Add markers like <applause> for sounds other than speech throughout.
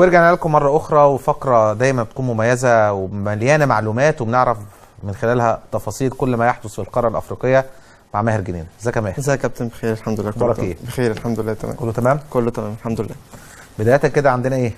ورجعنا لكم مرة أخرى وفقرة دايما بتكون مميزة ومليانة معلومات وبنعرف من خلالها تفاصيل كل ما يحدث في القارة الأفريقية مع ماهر جنين ازيك يا ماهر ازيك يا كابتن بخير الحمد لله كله ايه بخير الحمد لله تمام كله تمام كله تمام الحمد لله بداية كده عندنا ايه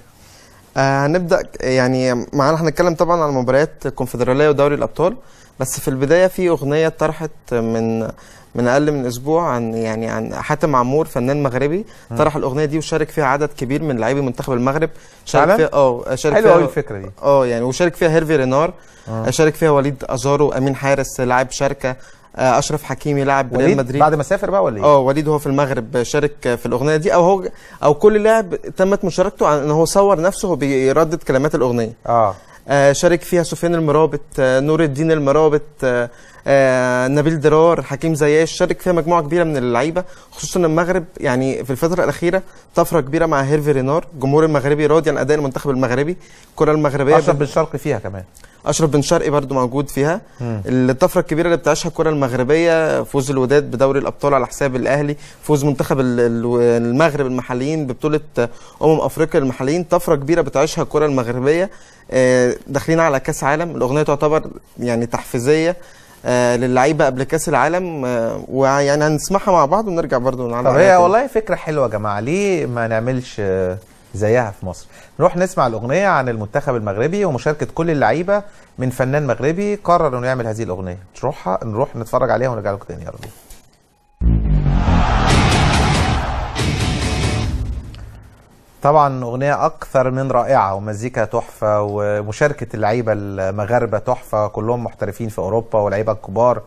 آه هنبدا يعني معانا هنتكلم طبعا عن مباريات الكونفدراليه ودوري الابطال بس في البدايه في اغنيه طرحت من من اقل من اسبوع عن يعني عن حاتم عمور فنان مغربي طرح الاغنيه دي وشارك فيها عدد كبير من لاعبي منتخب المغرب شارك فيها اه شارك حلو قوي الفكره دي اه يعني وشارك فيها هيرفي رينار آه. شارك فيها وليد ازارو امين حارس لاعب شركه آه، اشرف حكيمي لاعب ريال مدريد بعد ما سافر بقى ولا ايه؟ اه وليد هو في المغرب شارك في الاغنيه دي او هو او كل لاعب تمت مشاركته عن ان هو صور نفسه وهو بيردد كلمات الاغنيه اه, آه، شارك فيها سفيان المرابط آه، نور الدين المرابط آه آه، نبيل درار حكيم زياش شارك فيها مجموعه كبيره من اللعيبه خصوصا المغرب يعني في الفتره الاخيره طفره كبيره مع هيرفي رينار الجمهور المغربي راضي عن اداء المنتخب المغربي الكره المغربيه اشرف بن شرقي فيها كمان اشرف بن شرقي برده موجود فيها الطفره الكبيره اللي بتعيشها الكره المغربيه فوز الوداد بدوري الابطال على حساب الاهلي فوز منتخب المغرب المحليين ببطوله امم افريقيا المحليين طفره كبيره بتعيشها الكره المغربيه آه، داخلين على كاس عالم الاغنيه تعتبر يعني تحفيزيه آه، للعيبه قبل كاس العالم آه، ويعني هنسمعها مع بعض ونرجع برضه نعلق طب هي والله فكره حلوه يا جماعه ليه ما نعملش زيها في مصر نروح نسمع الاغنيه عن المنتخب المغربي ومشاركه كل اللعيبه من فنان مغربي قرر انه يعمل هذه الاغنيه تروحها نروح نتفرج عليها ونرجع لكم تاني يا رب طبعا اغنيه اكثر من رائعه ومزيكا تحفه ومشاركه اللعيبه المغاربه تحفه كلهم محترفين في اوروبا واللعيبة الكبار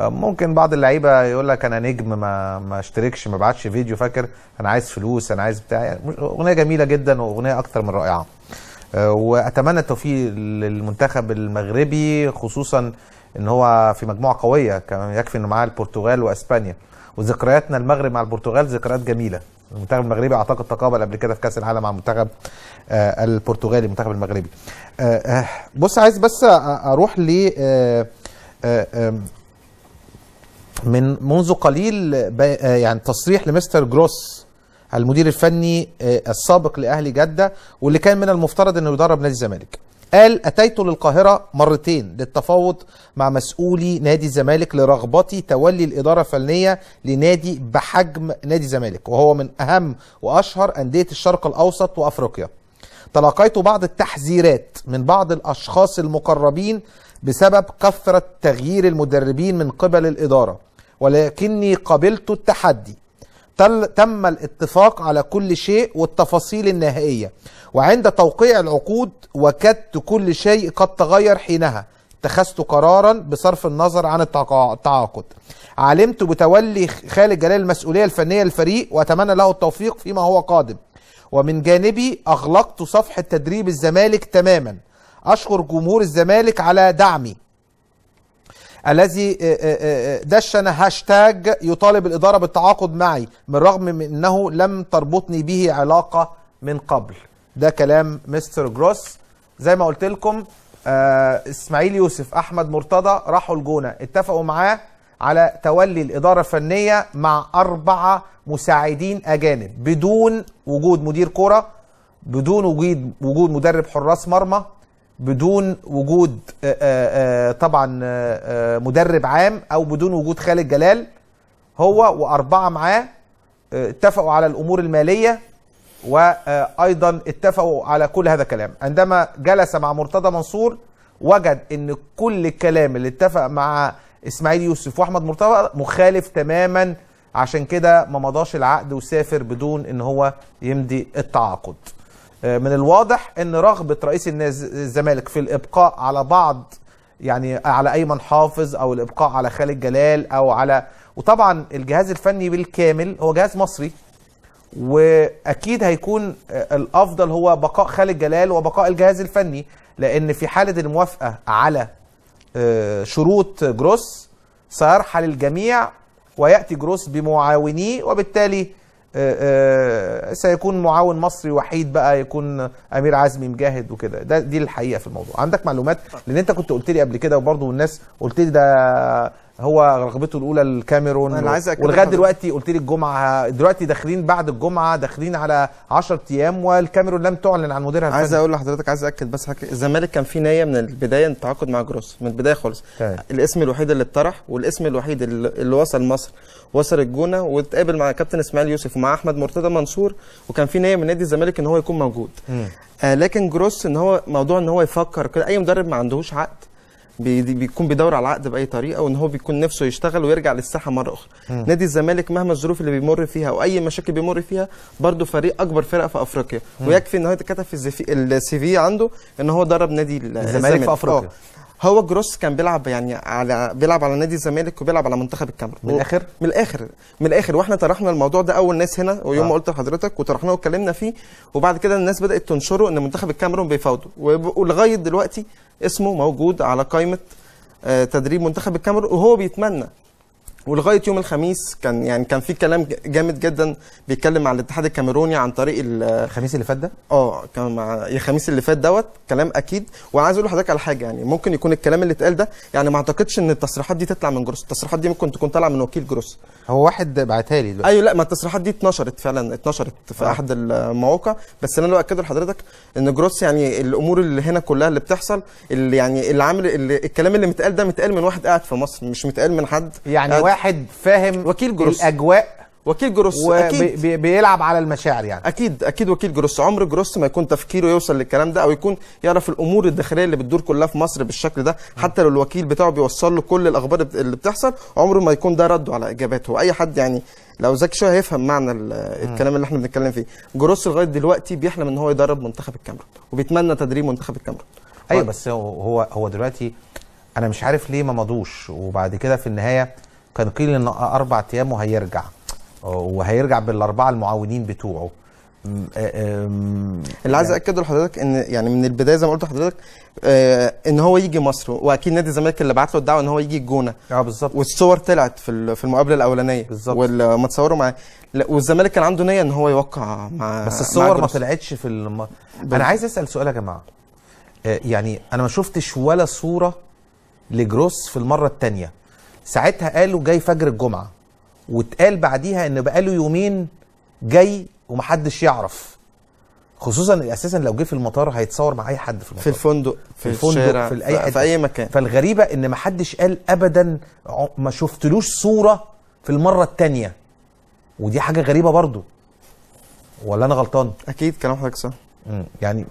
ممكن بعض اللعيبه يقول لك انا نجم ما ما اشتركش ما بعتش فيديو فاكر انا عايز فلوس انا عايز بتاع اغنيه جميله جدا واغنيه أكثر من رائعه واتمنى التوفيق للمنتخب المغربي خصوصا ان هو في مجموعه قويه كمان يكفي انه معاه البرتغال واسبانيا وذكرياتنا المغرب مع البرتغال ذكريات جميله المنتخب المغربي اعتقد تقابل قبل كده في كاس العالم مع المنتخب آه، البرتغالي المنتخب المغربي آه، آه، بص عايز بس اروح ل من منذ قليل يعني تصريح لمستر جروس المدير الفني السابق لاهلي جده واللي كان من المفترض انه يدرب نادي الزمالك قال أتيت للقاهرة مرتين للتفاوض مع مسؤولي نادي الزمالك لرغبتي تولي الإدارة الفنية لنادي بحجم نادي الزمالك وهو من أهم وأشهر أندية الشرق الأوسط وأفريقيا تلقيت بعض التحذيرات من بعض الأشخاص المقربين بسبب كثرة تغيير المدربين من قبل الإدارة ولكني قبلت التحدي تم الاتفاق على كل شيء والتفاصيل النهائية وعند توقيع العقود وكدت كل شيء قد تغير حينها اتخذت قرارا بصرف النظر عن التعاقد علمت بتولي خالد جلال المسؤولية الفنية للفريق وأتمنى له التوفيق فيما هو قادم ومن جانبي أغلقت صفحة تدريب الزمالك تماما أشكر جمهور الزمالك على دعمي الذي آه، آه، آه، دشن هاشتاج يطالب الإدارة بالتعاقد معي من رغم من أنه لم تربطني به علاقة من قبل ده كلام مستر جروس زي ما قلت لكم إسماعيل يوسف أحمد مرتضى راحوا الجونة اتفقوا معاه على تولي الإدارة الفنية مع أربعة مساعدين أجانب بدون وجود مدير كرة بدون وجود مدرب حراس مرمى بدون وجود آه، آه، آه، طبعا مدرب عام او بدون وجود خالد جلال هو واربعه معاه اتفقوا على الامور الماليه وايضا اتفقوا على كل هذا الكلام عندما جلس مع مرتضى منصور وجد ان كل الكلام اللي اتفق مع اسماعيل يوسف واحمد مرتضى مخالف تماما عشان كده ما مضاش العقد وسافر بدون ان هو يمضي التعاقد آه، من الواضح ان رغبه رئيس الزمالك في الابقاء على بعض يعني على ايمن حافظ او الابقاء على خالد جلال او على وطبعا الجهاز الفني بالكامل هو جهاز مصري واكيد هيكون آه، الافضل هو بقاء خالد جلال وبقاء الجهاز الفني لان في حاله الموافقه على آه، شروط جروس سيرحل الجميع وياتي جروس بمعاونيه وبالتالي آه، آه، سيكون معاون مصري وحيد بقى يكون امير عزمي مجاهد وكده ده دي الحقيقه في الموضوع عندك معلومات لان انت كنت قلت لي قبل كده وبرضه الناس قلت لي ده هو رغبته الاولى الكاميرون انا عايز ولغايه دلوقتي قلت لي الجمعه دلوقتي داخلين بعد الجمعه داخلين على 10 ايام والكاميرون لم تعلن عن مديرها عايز اقول لحضرتك عايز اكد بس حضرتك الزمالك كان في نيه من البدايه ان التعاقد مع جروس من البدايه خالص طيب. الاسم الوحيد اللي اتطرح والاسم الوحيد اللي وصل مصر وصل الجونه واتقابل مع كابتن اسماعيل يوسف ومع احمد مرتضى منصور وكان في نيه من نادي الزمالك ان هو يكون موجود آه لكن جروس ان هو موضوع ان هو يفكر كده اي مدرب ما عندهوش عقد بيكون بيدور على عقد باي طريقه وان هو بيكون نفسه يشتغل ويرجع للساحه مره اخرى م. نادي الزمالك مهما الظروف اللي بيمر فيها او اي مشاكل بيمر فيها برضه فريق اكبر فرقه في افريقيا م. ويكفي ان هو يتكتب في السي في عنده ان هو درب نادي الزمالك في افريقيا أوه. هو جروس كان بيلعب يعني على بيلعب على نادي الزمالك وبيلعب على منتخب الكاميرون من الاخر من الاخر من الاخر واحنا طرحنا الموضوع ده اول ناس هنا ويوم آه. ما قلت لحضرتك وطرحناه واتكلمنا فيه وبعد كده الناس بدات تنشره ان منتخب الكاميرون بيفاوضه ولغايه دلوقتي اسمه موجود على قائمه آه، تدريب منتخب الكاميرون وهو بيتمنى ولغايه يوم الخميس كان يعني كان في كلام جامد جدا بيتكلم على الاتحاد الكاميروني عن طريق الخميس اللي فات ده اه كان مع الخميس اللي فات دوت كلام اكيد وانا عايز اقول لحضرتك على حاجه يعني ممكن يكون الكلام اللي اتقال ده يعني ما اعتقدش ان التصريحات دي تطلع من جروس التصريحات دي ممكن تكون طالعه من وكيل جروس هو واحد بعتها لي دلوقتي ايوه لا ما التصريحات دي اتنشرت فعلا اتنشرت في آه. احد المواقع بس انا بأكده لحضرتك ان جروس يعني الامور اللي هنا كلها اللي بتحصل اللي يعني اللي عامل اللي الكلام اللي متقال ده متقال من واحد قاعد في مصر مش متقال من حد يعني واحد فاهم وكيل جروس الاجواء وكيل جروس اكيد بيلعب على المشاعر يعني اكيد اكيد وكيل جروس عمر جروس ما يكون تفكيره يوصل للكلام ده او يكون يعرف الامور الداخليه اللي بتدور كلها في مصر بالشكل ده حتى لو الوكيل بتاعه بيوصل له كل الاخبار اللي بتحصل عمره ما يكون ده رده على اجاباته اي حد يعني لو ذاك شويه هيفهم معنى الكلام اللي احنا بنتكلم فيه جروس لغايه دلوقتي بيحلم ان هو يدرب منتخب الكاميرون وبيتمنى تدريب منتخب الكاميرون ايوه بس هو هو دلوقتي انا مش عارف ليه ما مضوش وبعد كده في النهايه كان قيل ان اربع ايام وهيرجع وهيرجع بالاربعه المعاونين بتوعه آه، اللي عايز يعني اكده لحضرتك ان يعني من البدايه زي ما قلت لحضرتك آه، ان هو يجي مصر واكيد نادي الزمالك اللي بعت له الدعوه ان هو يجي الجونه اه بالظبط والصور طلعت في في المقابله الاولانيه بالظبط ولما تصوروا معاه والزمالك كان عنده نيه ان هو يوقع مع بس الصور مع ما طلعتش في الم... انا عايز اسال سؤال يا جماعه آه، يعني انا ما شفتش ولا صوره لجروس في المره الثانيه ساعتها قالوا جاي فجر الجمعه واتقال بعديها ان بقاله يومين جاي ومحدش يعرف خصوصا اساسا لو جه في المطار هيتصور مع اي حد في المطار في الفندق في, في الفندق الشارع في اي في اي مكان فالغريبه ان محدش قال ابدا ما شفتلوش صوره في المره الثانيه ودي حاجه غريبه برضو ولا انا غلطان اكيد كلام حضرتك صح يعني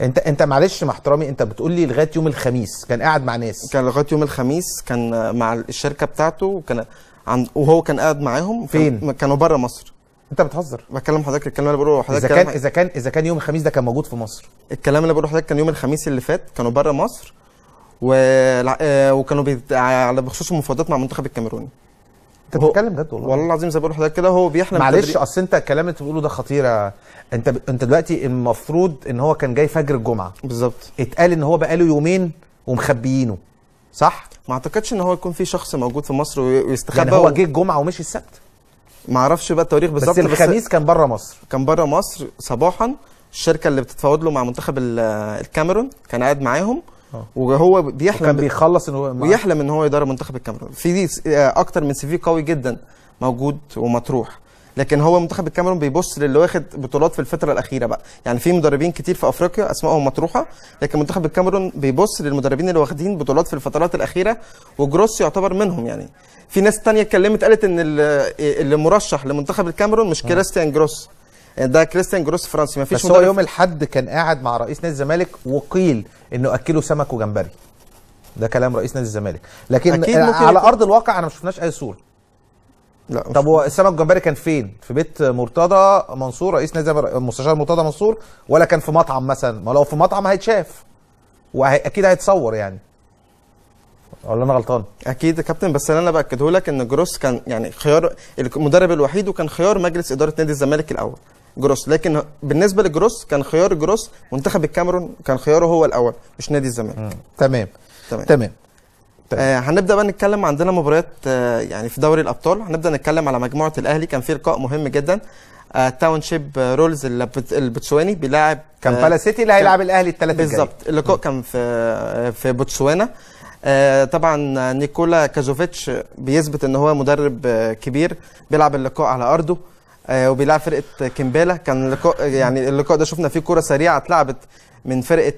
انت انت معلش مع احترامي انت بتقول لي لغايه يوم الخميس كان قاعد مع ناس كان لغايه يوم الخميس كان مع الشركه بتاعته وكان عند وهو كان قاعد معاهم فين كانوا بره مصر انت بتهزر بكلم حضرتك الكلام اللي بقوله حضرتك اذا كان اذا كان اذا كان يوم الخميس ده كان موجود في مصر الكلام اللي بقوله حضرتك كان يوم الخميس اللي فات كانوا بره مصر و... آه، وكانوا بي... على بخصوص المفاوضات مع المنتخب الكاميروني انت بتتكلم جد والله والله العظيم زي ما بقول لحضرتك كده هو بيحلم معلش اصل انت الكلام اللي بتقوله ده خطيره انت ب... انت دلوقتي المفروض ان هو كان جاي فجر الجمعه بالظبط اتقال ان هو بقاله يومين ومخبيينه صح ما اعتقدش ان هو يكون في شخص موجود في مصر ويستخبى يعني هو و... جه الجمعه ومشي السبت ما اعرفش بقى التواريخ بالظبط بس الخميس بس كان بره مصر كان بره مصر صباحا الشركه اللي بتتفاوض له مع منتخب الكاميرون كان قاعد معاهم اه. وهو بيحلم كان بيخلص ان هو بيحلم ان هو يدرب منتخب الكاميرون في آه، اكتر من سي في قوي جدا موجود ومطروح لكن هو منتخب الكاميرون بيبص للي واخد بطولات في الفتره الاخيره بقى يعني في مدربين كتير في افريقيا اسمائهم مطروحه لكن منتخب الكاميرون بيبص للمدربين اللي واخدين بطولات في الفترات الاخيره وجروس يعتبر منهم يعني في ناس تانية اتكلمت قالت ان آه، اللي مرشح لمنتخب الكاميرون مش كريستيان جروس إيه، ده كريستيان جروس فرنسي ما فيش بس هو يوم الحد كان قاعد مع رئيس نادي الزمالك وقيل انه اكله سمك وجمبري ده كلام رئيس نادي الزمالك لكن أكيد ممكن على يكون. ارض الواقع انا ما شفناش اي صوره لا طب هو السمك الجمبري كان فين؟ في بيت مرتضى منصور رئيس نادي المستشار مرتضى منصور ولا كان في مطعم مثلا؟ ما لو في مطعم هيتشاف واكيد هيتصور يعني ولا انا غلطان؟ اكيد يا كابتن بس اللي انا باكده لك ان جروس كان يعني خيار المدرب الوحيد وكان خيار مجلس اداره نادي الزمالك الاول جروس لكن بالنسبه لجروس كان خيار جروس منتخب الكاميرون كان خياره هو الاول مش نادي الزمالك تمام تمام تمام آه هنبدا بقى نتكلم عندنا مباريات آه يعني في دوري الابطال هنبدا نتكلم على مجموعه الاهلي كان في لقاء مهم جدا آه شيب رولز البوتسواني بيلاعب كان آه سيتي اللي هيلعب الاهلي الثلاثه الثلاث بالظبط اللقاء كان في آه في بوتسوانا آه طبعا نيكولا كازوفيتش بيثبت ان هو مدرب آه كبير بيلعب اللقاء على ارضه آه، وبيلعب فرقه كمبالا كان لقاء يعني اللقاء ده شفنا فيه كره سريعه اتلعبت من فرقه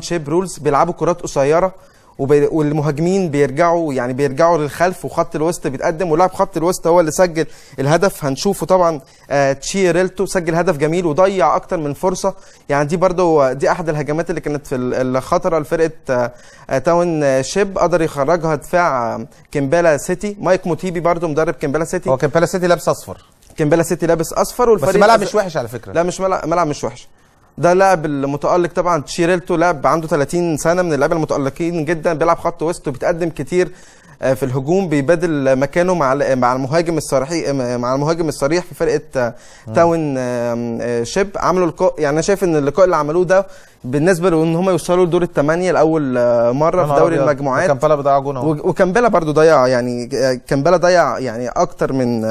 شيب رولز آه، بيلعبوا كرات قصيره والمهاجمين بيرجعوا يعني بيرجعوا للخلف وخط الوسط بيتقدم ولاعب خط الوسط هو اللي سجل الهدف هنشوفه طبعا آه تشيريلتو سجل هدف جميل وضيع اكتر من فرصه يعني دي برده دي احد الهجمات اللي كانت في الخطره لفرقه آه،, آه تاون آه، شيب قدر يخرجها دفاع كمبالا سيتي مايك موتيبي برده مدرب كمبالا سيتي هو كمبالا سيتي لابس اصفر كمبالا سيتي لابس اصفر والفريق بس ملعب مش وحش على فكره لا مش ملعب, ملعب مش وحش ده لاعب المتالق طبعا تشيريلتو لاعب عنده 30 سنه من اللعيبه المتالقين جدا بيلعب خط وسط وبيتقدم كتير آه، في الهجوم بيبادل مكانه مع مع المهاجم الصريح آه، مع المهاجم الصريح في فرقه آه، تاون شيب عملوا اللقاء يعني انا شايف ان اللقاء اللي عملوه ده بالنسبه لان هم يوصلوا لدور الثمانيه لاول مره في دوري المجموعات وكامبالا بيضيع جون وكامبالا برضو ضيع يعني كان كامبالا ضيع يعني اكتر من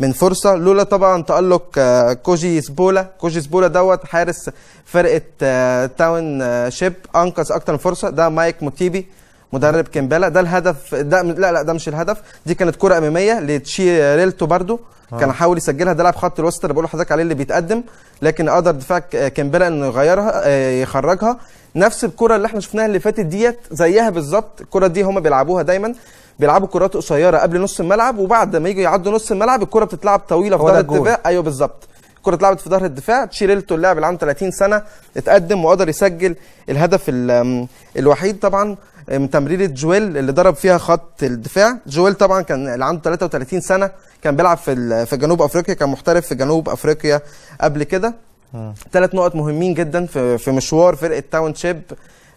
من فرصه لولا طبعا تالق آه، كوجي سبولا كوجي سبولا دوت حارس فرقه آه، تاون آه، شيب انقذ اكتر من فرصه ده مايك موتيبي مدرب كيمبالا ده الهدف ده لا لا ده مش الهدف دي كانت كره اماميه لتشيريلتو برده آه. كان حاول يسجلها ده لاعب خط الوسط اللي بقول لحضرتك عليه اللي بيتقدم لكن قدر دفاع كيمبالا انه يغيرها يخرجها نفس الكره اللي احنا شفناها اللي فاتت ديت زيها بالظبط الكره دي هم بيلعبوها دايما بيلعبوا كرات قصيره قبل نص الملعب وبعد ما يجوا يعدوا نص الملعب الكره بتتلعب طويله في ظهر الدفاع ايوه بالظبط الكره اتلعبت في ظهر الدفاع تشيريلتو اللاعب اللي عنده 30 سنه اتقدم وقدر يسجل الهدف الوحيد طبعا من تمريره جويل اللي ضرب فيها خط الدفاع جويل طبعا كان اللي عنده 33 سنه كان بيلعب في في جنوب افريقيا كان محترف في جنوب افريقيا قبل كده ثلاث نقط مهمين جدا في في مشوار فرقه تاون شيب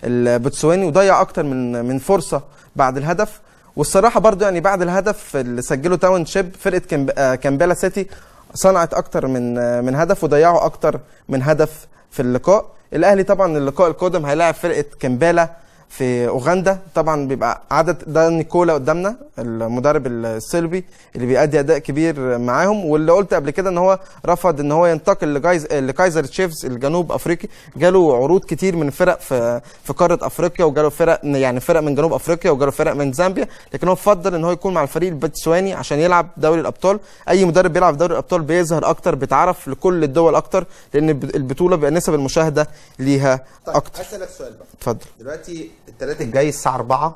البوتسواني وضيع اكتر من من فرصه بعد الهدف والصراحه برضو يعني بعد الهدف اللي سجله تاون شيب فرقه آه، كامبالا سيتي صنعت اكتر من آه، من هدف وضيعوا اكتر من هدف في اللقاء الاهلي طبعا اللقاء القادم هيلاعب فرقه كامبالا في اوغندا طبعا بيبقى عدد ده نيكولا قدامنا المدرب الصربي اللي بيأدي اداء كبير معاهم واللي قلت قبل كده ان هو رفض ان هو ينتقل لجايز لكايزر تشيفز الجنوب افريقي جاله عروض كتير من فرق في في قاره افريقيا وجاله فرق يعني فرق من جنوب افريقيا وجاله فرق من زامبيا لكن هو فضل ان هو يكون مع الفريق البتسواني عشان يلعب دوري الابطال اي مدرب بيلعب في دوري الابطال بيظهر اكتر بيتعرف لكل الدول اكتر لان البطوله بيبقى نسب المشاهده ليها طيب اكتر اسالك سؤال بقى اتفضل دلوقتي الثلاث الجاي الساعه 4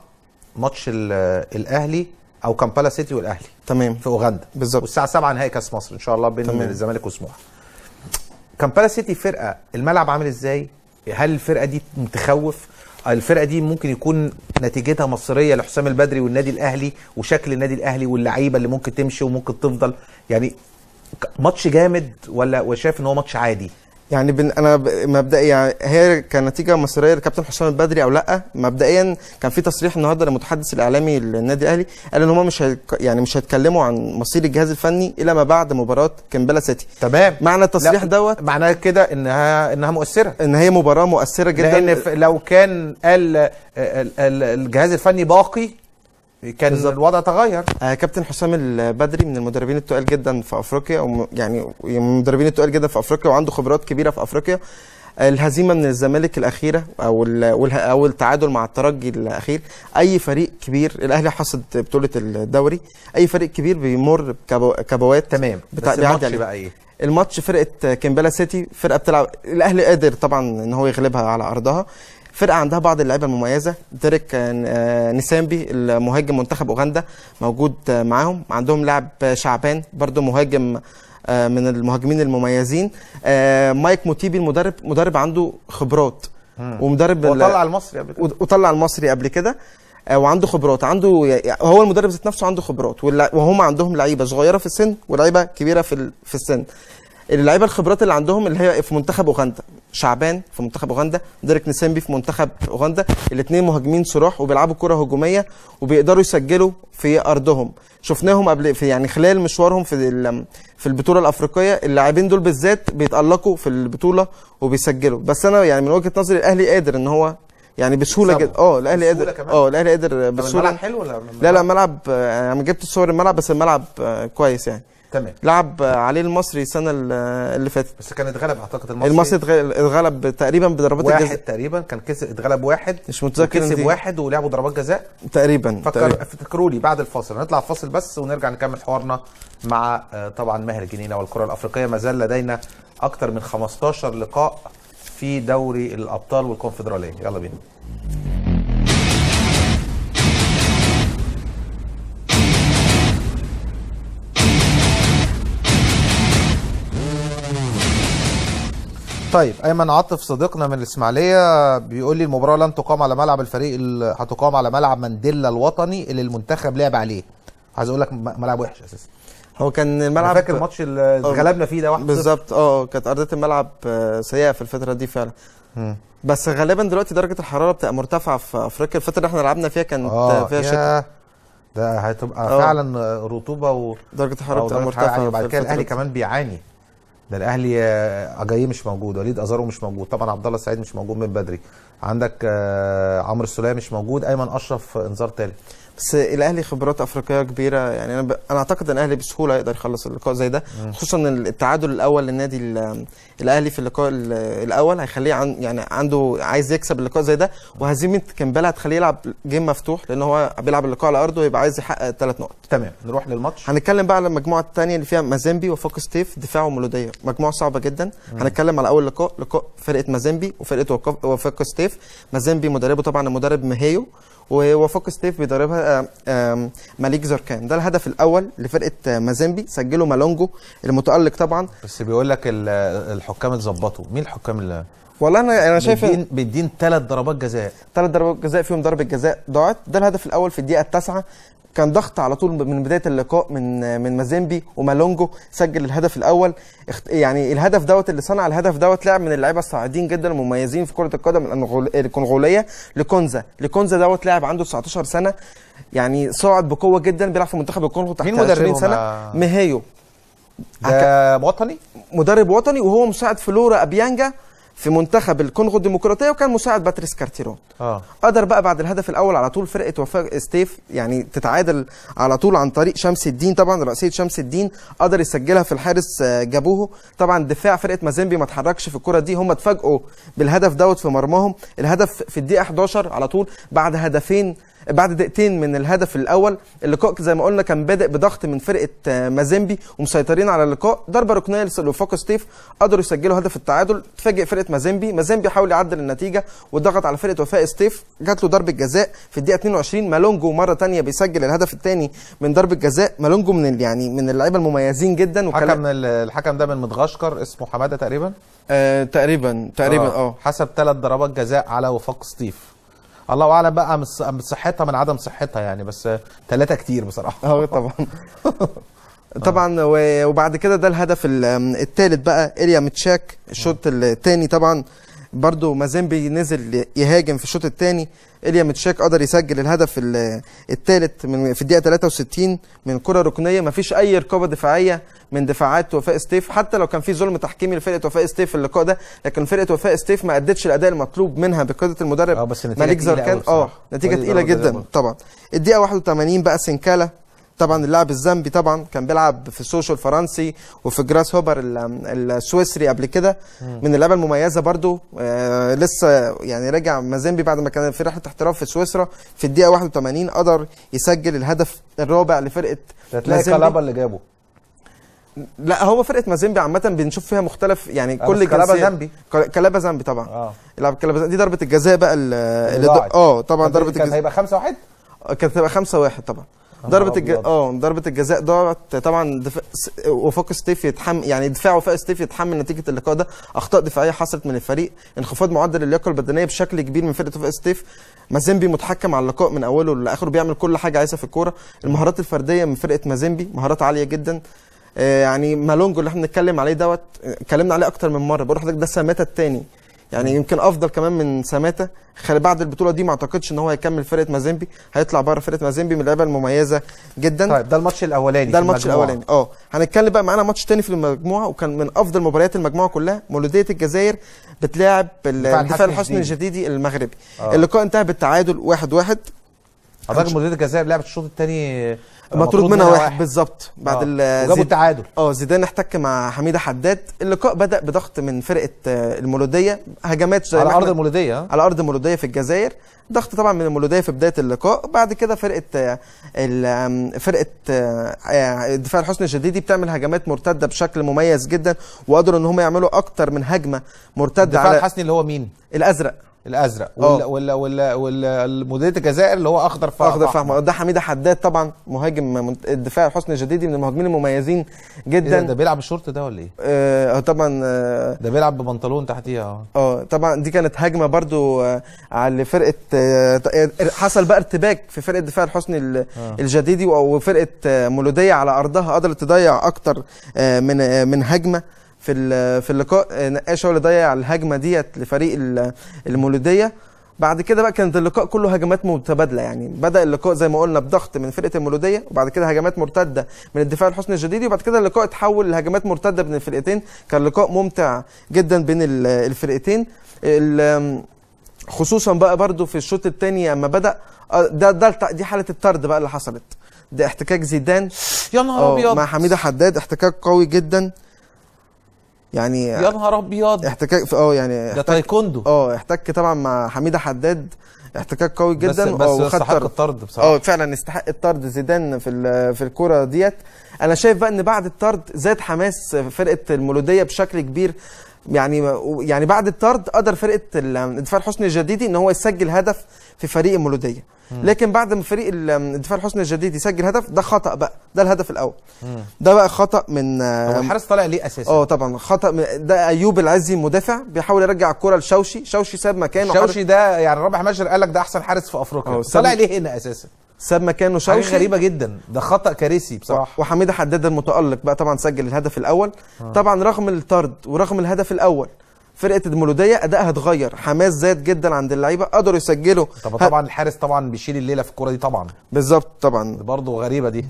ماتش الاهلي او كامبالا سيتي والاهلي تمام في اوغندا بالظبط والساعه 7 نهائي كاس مصر ان شاء الله بين الزمالك وسموحه كامبالا سيتي فرقه الملعب عامل ازاي هل الفرقه دي متخوف الفرقه دي ممكن يكون نتيجتها مصيريه لحسام البدري والنادي الاهلي وشكل النادي الاهلي واللعيبه اللي ممكن تمشي وممكن تفضل يعني ماتش جامد ولا وشايف ان هو ماتش عادي يعني بن انا مبدئيا يعني هي كنتيجه مصيريه لكابتن حسام البدري او لا مبدئيا كان في تصريح النهارده للمتحدث الاعلامي للنادي الاهلي قال ان هم مش يعني مش هيتكلموا عن مصير الجهاز الفني الا ما بعد مباراه كمبلا سيتي تمام معنى التصريح دوت معناه كده انها انها مؤثره ان هي مباراه مؤثره جدا لان لو كان قال الجهاز الفني باقي كان بالزبط. الوضع تغير آه كابتن حسام البدري من المدربين التقال جدا في افريقيا وم يعني من المدربين التقال جدا في افريقيا وعنده خبرات كبيره في افريقيا الهزيمه من الزمالك الاخيره او او التعادل مع الترجي الاخير اي فريق كبير الاهلي حصد بطوله الدوري اي فريق كبير بيمر كبوات تمام بتاع بس الماتش بقى ايه الماتش فرقه كيمبالا سيتي فرقه بتلعب الاهلي قادر طبعا ان هو يغلبها على ارضها فرقه عندها بعض اللعيبه المميزه ديريك آه، آه، نسامبي المهاجم منتخب اوغندا موجود آه، معاهم عندهم لاعب شعبان برده مهاجم من المهاجمين المميزين مايك موتيبي المدرب مدرب عنده خبرات ومدرب وطلع المصري قبل كده وطلع المصري قبل كده وعنده خبرات عنده هو المدرب ذات نفسه عنده خبرات وهم عندهم لعيبه صغيره في السن ولعيبه كبيره في في السن اللعيبه الخبرات اللي عندهم اللي هي في منتخب اوغندا شعبان في منتخب اوغندا ديريك نسيمبي في منتخب اوغندا الاثنين مهاجمين صراح وبيلعبوا كره هجوميه وبيقدروا يسجلوا في ارضهم شفناهم قبل في يعني خلال مشوارهم في في البطوله الافريقيه اللاعبين دول بالذات بيتالقوا في البطوله وبيسجلوا بس انا يعني من وجهه نظري الاهلي قادر ان هو يعني بسهوله جدا آه،, اه الاهلي قادر اه الاهلي قادر بسهوله الملعب حلو ولا لا لا الملعب انا يعني جبت صور الملعب بس الملعب آه، كويس يعني تمام لعب عليه المصري السنه اللي فاتت بس كان اتغلب اعتقد المصري المصري اتغلب تقريبا بضربات الجزاء واحد تقريبا كان كسب اتغلب واحد مش متذكر كسب واحد ولعبوا ضربات جزاء تقريبا فكروا افتكروا لي بعد الفاصل هنطلع فاصل بس ونرجع نكمل حوارنا مع آه، طبعا ماهر الجنينه والكره الافريقيه ما زال لدينا اكثر من 15 لقاء في دوري الابطال والكونفدراليه يلا بينا طيب ايمن عاطف صديقنا من الاسماعيليه بيقول لي المباراه لن تقام على ملعب الفريق هتقام على ملعب مانديلا الوطني اللي المنتخب لعب عليه عايز اقول لك ملعب وحش اساسا هو كان الملعب فاكر الماتش اللي آه، غلبنا فيه ده واحد بالظبط اه كانت ارضيه الملعب آه، سيئه في الفتره دي فعلا م. بس غالبا دلوقتي درجه الحراره بتبقى مرتفعه في افريقيا الفتره اللي احنا لعبنا فيها كانت فيها آه، فيها شتاء ده هتبقى أوه. فعلا رطوبه و... درجه الحراره بتبقى مرتفعه يعني وبعد كده الاهلي كمان بيعاني ده الاهلي آه، اجاي مش موجود وليد ازارو مش موجود طبعا عبد الله السعيد مش موجود من بدري عندك آه، عمرو السوليه مش موجود ايمن اشرف انذار تالي بس الاهلي خبرات افريقيه كبيره يعني انا انا اعتقد ان الاهلي بسهوله يقدر يخلص اللقاء زي ده خصوصا ان التعادل الاول للنادي الاهلي في اللقاء الاول هيخليه عن يعني عنده عايز يكسب اللقاء زي ده وهزيمه كامبالا هتخليه يلعب جيم مفتوح لان هو بيلعب اللقاء على ارضه يبقى عايز يحقق ثلاث نقط تمام نروح للماتش هنتكلم بقى على المجموعه الثانيه اللي فيها مازيمبي وفوكس ستيف دفاع وملوديه مجموعه صعبه جدا مم. هنتكلم على اول لقاء لقاء فرقه مازيمبي وفرقه وفوكس ستيف ستيف مازيمبي مدربه طبعا المدرب مهيو ووفاق ستيف بيدربها آه، مليك زركان ده الهدف الاول لفرقه آه، مازيمبي سجله مالونجو المتالق طبعا بس بيقول لك الحكام اتظبطوا مين الحكام اللي والله انا انا شايف بيدين بيدين ثلاث ضربات جزاء ثلاث ضربات جزاء فيهم ضربه جزاء ضاعت ده الهدف الاول في الدقيقه التاسعه كان ضغط على طول من بدايه اللقاء من من مازيمبي ومالونجو سجل الهدف الاول يعني الهدف دوت اللي صنع الهدف دوت لاعب من اللعيبه الصاعدين جدا المميزين في كره القدم الكونغوليه لكونزا لكونزا دوت لاعب عنده 19 سنه يعني صاعد بقوه جدا بيلعب في منتخب الكونغو تحت 20 سنه آه. مهيو ده وطني مدرب وطني وهو مساعد فلورا ابيانجا في منتخب الكونغو الديمقراطيه وكان مساعد باتريس كارتيرون اه قدر بقى بعد الهدف الاول على طول فرقه وفاء ستيف يعني تتعادل على طول عن طريق شمس الدين طبعا راسيه شمس الدين قدر يسجلها في الحارس آه، جابوه طبعا دفاع فرقه مازيمبي ما اتحركش في الكره دي هم اتفاجئوا بالهدف دوت في مرماهم الهدف في الدقيقه 11 على طول بعد هدفين بعد دقيقتين من الهدف الاول اللقاء زي ما قلنا كان بادئ بضغط من فرقه آه، مازيمبي ومسيطرين على اللقاء ضربه ركنيه لسلوفاكو ستيف قدروا يسجلوا هدف التعادل تفاجئ فرقه مازيمبي مازيمبي حاول يعدل النتيجه وضغط على فرقه وفاء ستيف جات له ضربه جزاء في الدقيقه 22 مالونجو مره ثانيه بيسجل الهدف الثاني من ضربه جزاء مالونجو من يعني من اللعيبه المميزين جدا حكم الحكم ده من مدغشقر اسمه حماده تقريبا آه تقريبا تقريبا اه, آه. حسب ثلاث ضربات جزاء على وفاق ستيف الله اعلم بقى من صحتها من عدم صحتها يعني بس ثلاثه كتير بصراحه اه طبعا <laughs> طبعا وبعد كده ده الهدف الثالث بقى اريا متشاك الشوط الثاني طبعا برضو مازيمبي نزل يهاجم في الشوط الثاني إليا متشاك قدر يسجل الهدف الثالث من في الدقيقه 63 من كره ركنيه مفيش اي رقابه دفاعيه من دفاعات وفاء ستيف حتى لو كان في ظلم تحكيمي لفرقه وفاء ستيف في اللقاء ده لكن فرقه وفاء ستيف ما ادتش الاداء المطلوب منها بقياده المدرب آه، مليك زركان اه نتيجه تقيله جدا طبعا الدقيقه 81 بقى سنكالا طبعا اللاعب الزامبي طبعا كان بيلعب في السوشيال الفرنسي وفي جراس هوبر السويسري قبل كده من اللعيبه المميزه برده آه، لسه يعني رجع مازيمبي بعد ما كان في رحله احتراف في سويسرا في الدقيقه 81 قدر يسجل الهدف الرابع لفرقه هتلاقي كلابا اللي جابه لا هو فرقه مازيمبي عامه بنشوف فيها مختلف يعني آه، كل كلابا زامبي كلابا زامبي طبعا اه كلابا زامبي دي ضربه الجزاء بقى اللي اه طبعا ضربه الجزاء كان هيبقى 5 1 آه، كانت هتبقى 5 1 طبعا ضربه الج... اه ضربه الجزاء دوت طبعا دف... وفاق ستيف يتحمل يعني دفاع وفاق ستيف يتحمل نتيجه اللقاء ده اخطاء دفاعيه حصلت من الفريق انخفاض معدل اللياقه البدنيه بشكل كبير من فرقه وفاق ستيف مازيمبي متحكم على اللقاء من اوله لاخره بيعمل كل حاجه عايزها في الكوره المهارات الفرديه من فرقه مازيمبي مهارات عاليه جدا آه، يعني مالونجو اللي احنا بنتكلم عليه دوت آه، اتكلمنا عليه اكتر من مره بقول لحضرتك ده ساماتا الثاني يعني يمكن افضل كمان من ساماتا بعد البطوله دي ما اعتقدش ان هو هيكمل فرقه مازيمبي هيطلع بره فرقه مازيمبي من اللعيبه المميزه جدا طيب ده الماتش الاولاني ده الماتش الاولاني اه هنتكلم بقى معانا ماتش تاني في المجموعه وكان من افضل مباريات المجموعه كلها مولوديه الجزائر بتلاعب الدفاع الحسني الجديدي المغربي أوه. اللقاء انتهى بالتعادل 1-1 واحد واحد. حضرتك مولوديه الجزائر لعبت الشوط الثاني مطرود منها واحد, واحد. بالظبط اه. بعد جابوا التعادل اه زيدان احتك مع حميده حداد اللقاء بدا بضغط من فرقه آه، المولوديه هجمات على ارض المولوديه اه. على ارض المولوديه في الجزائر ضغط طبعا من المولوديه في بدايه اللقاء بعد كده فرقه فرقه الدفاع الحسني الجديدي بتعمل هجمات مرتده بشكل مميز جدا وقدروا ان هم يعملوا اكتر من هجمه مرتده الدفاع الحسني اللي هو مين الازرق الازرق ولا آه. ولا ولا مديريه الجزائر اللي هو اخضر فاحمر اخضر فاحمر ده حميده حداد طبعا مهاجم الدفاع حسني جديدي من المهاجمين المميزين جدا ده, إيه ده بيلعب الشورت ده ولا ايه؟ آه،, آه طبعا آه ده بيلعب ببنطلون تحتيها اه, آه، طبعا دي كانت هجمه برضو آه على فرقه آه حصل بقى ارتباك في فرقه دفاع حسني آه. الجديدي وفرقه آه مولوديه على ارضها قدرت تضيع اكتر آه من آه من هجمه في في اللقاء نقاش هو اللي ضيع الهجمه ديت لفريق المولوديه بعد كده بقى كانت اللقاء كله هجمات متبادله يعني بدا اللقاء زي ما قلنا بضغط من فرقه المولوديه وبعد كده هجمات مرتده من الدفاع الحسني الجديدي وبعد كده اللقاء اتحول لهجمات مرتده بين الفرقتين كان لقاء ممتع جدا بين الفرقتين خصوصا بقى برده في الشوط الثاني اما بدا آه، ده ده دي حاله الطرد بقى اللي حصلت ده احتكاك زيدان يا نهار آه، ابيض مع حميده حداد احتكاك قوي جدا يعني يا نهار ابيض احتكاك اه يعني ده تايكوندو اه احتك طبعا مع حميده حداد احتكاك قوي جدا بس بس آه، يستحق طرد. الطرد بصراحه اه فعلا يستحق الطرد زيدان في في الكوره ديت انا شايف بقى ان بعد الطرد زاد حماس فرقه المولوديه بشكل كبير يعني يعني بعد الطرد قدر فرقه الدفاع حسني الجديدي ان هو يسجل هدف في فريق المولوديه لكن بعد ما فريق الدفاع الحسني الجديد يسجل هدف ده خطا بقى ده الهدف الاول ده بقى خطا من هو الحارس آه، طالع ليه اساسا اه طبعا خطا ده ايوب العزي مدافع بيحاول يرجع الكره لشوشي شوشي ساب مكانه شوشي ده يعني رابح ماجر قال لك ده احسن حارس في افريقيا آه، طالع ليه هنا اساسا ساب مكانه شوشي غريبه جدا ده خطا كارثي بصراحه وحميده حداد المتالق بقى طبعا سجل الهدف الاول آه. طبعا رغم الطرد ورغم الهدف الاول فرقه المولوديه ادائها اتغير حماس زاد جدا عند اللعيبه قدروا يسجلوا طب طبعا الحارس طبعا بيشيل الليله في الكوره دي طبعا بالظبط طبعا برضه غريبه دي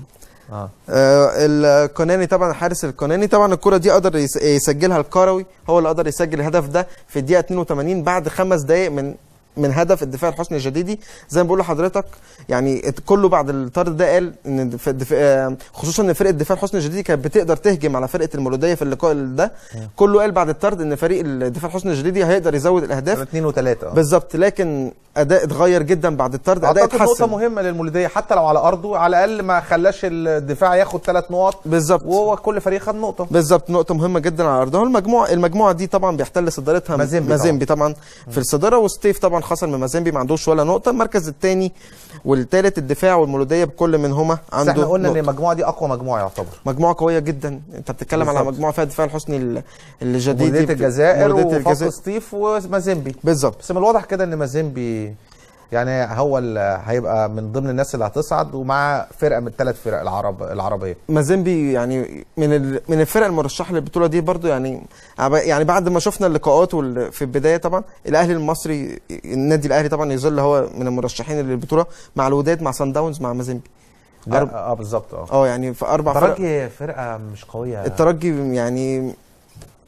آه. آه. آه الكوناني طبعا الحارس الكوناني طبعا الكره دي قدر يسجلها الكروي هو اللي قدر يسجل الهدف ده في الدقيقه 82 بعد خمس دقائق من من هدف الدفاع الحسني الجديدي زي ما بقول لحضرتك يعني كله بعد الطرد ده قال ان خصوصا ان فرقه الدفاع الحسني الجديدي كانت بتقدر تهجم على فرقه المولوديه في اللقاء ده آه. كله قال بعد الطرد ان فريق الدفاع الحسني الجديدي هيقدر يزود الاهداف اثنين وثلاثه آه. بالظبط لكن اداء اتغير جدا بعد الطرد اداء اتحسن نقطه مهمه للمولوديه حتى لو على ارضه على الاقل ما خلاش الدفاع ياخد ثلاث نقط بالظبط وهو كل فريق خد نقطه بالظبط نقطه مهمه جدا على ارضه المجموعه المجموعه دي طبعا بيحتل صدارتها مازيمبي طبعا. طبعا في الصداره وستيف طبعا خسر من مازيمبي ما عندوش ولا نقطه المركز الثاني والثالث الدفاع والمولوديه بكل منهما عنده احنا قلنا ان المجموعه دي اقوى مجموعه يعتبر مجموعه قويه جدا انت بتتكلم بالزبط. على مجموعه فيها دفاع الحسني الجديد مولوديه الجزائر وفاق سطيف ومازيمبي بالظبط بس من الواضح كده ان مازيمبي يعني هو هيبقى من ضمن الناس اللي هتصعد ومع فرقه من الثلاث فرق العرب العربيه مازيمبي يعني من من الفرق المرشحه للبطوله دي برضو يعني يعني بعد ما شفنا اللقاءات في البدايه طبعا الاهلي المصري النادي الاهلي طبعا يظل هو من المرشحين للبطوله مع الوداد مع سان داونز مع مازيمبي أرب... اه بالظبط اه اه يعني في اربع فرق الترجي فرقه مش قويه الترجي يعني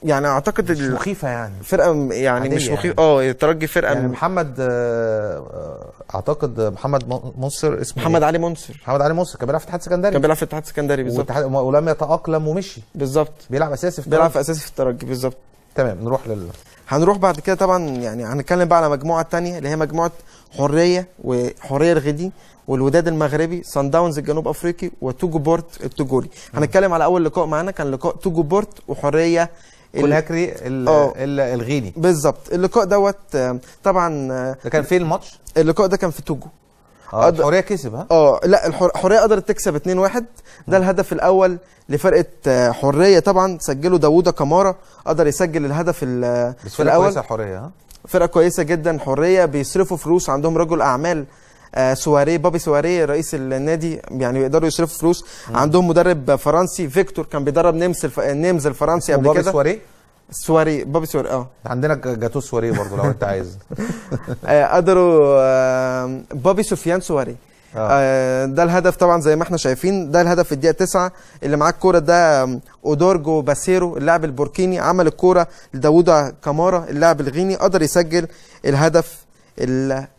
يعني اعتقد مش مخيفه يعني فرقه يعني مش مخيفه يعني. اه يعني. الترجي فرقه يعني محمد آه، آه، اعتقد محمد منصر اسمه محمد إيه؟ علي منصر محمد علي منصر كان بيلعب في اتحاد السكندري كان بيلعب في اتحاد السكندري بالظبط ولم يتاقلم ومشي بالظبط بيلعب اساسي في بيلعب في اساسي في الترجي بالظبط تمام نروح لل هنروح بعد كده طبعا يعني هنتكلم بقى على مجموعه الثانيه اللي هي مجموعه حريه وحريه الغدي والوداد المغربي سان داونز الجنوب افريقي وتوجو بورت التوجوري هنتكلم على اول لقاء معانا كان لقاء توجو بورت وحريه الهكري آه. الغيني بالظبط اللقاء دوت آه، طبعا آه، ده كان فين الماتش؟ اللقاء ده كان في توجو اه أد... الحريه كسب ها؟ اه لا الحريه قدرت تكسب 2-1 ده الهدف الاول لفرقه حريه طبعا سجله داوود كمارا قدر يسجل الهدف في الاول بس فرقه كويسه الحورية ها؟ فرقه كويسه جدا حريه بيصرفوا فلوس عندهم رجل اعمال آه، سواريه بابي سواريه رئيس النادي يعني يقدروا يصرفوا فلوس مم. عندهم مدرب فرنسي فيكتور كان بيدرب نيمز الف... نيمز الفرنسي قبل كده سواري؟ سواري بابي سواري اه عندنا جاتو سواري برضه لو انت عايز <laughs> آه، قدروا بابي سفيان سواري آه. آه. ده الهدف طبعا زي ما احنا شايفين ده الهدف في الدقيقه 9 اللي معاه الكوره ده اودورجو باسيرو اللاعب البوركيني عمل الكوره لداوودا كامارا اللاعب الغيني قدر يسجل الهدف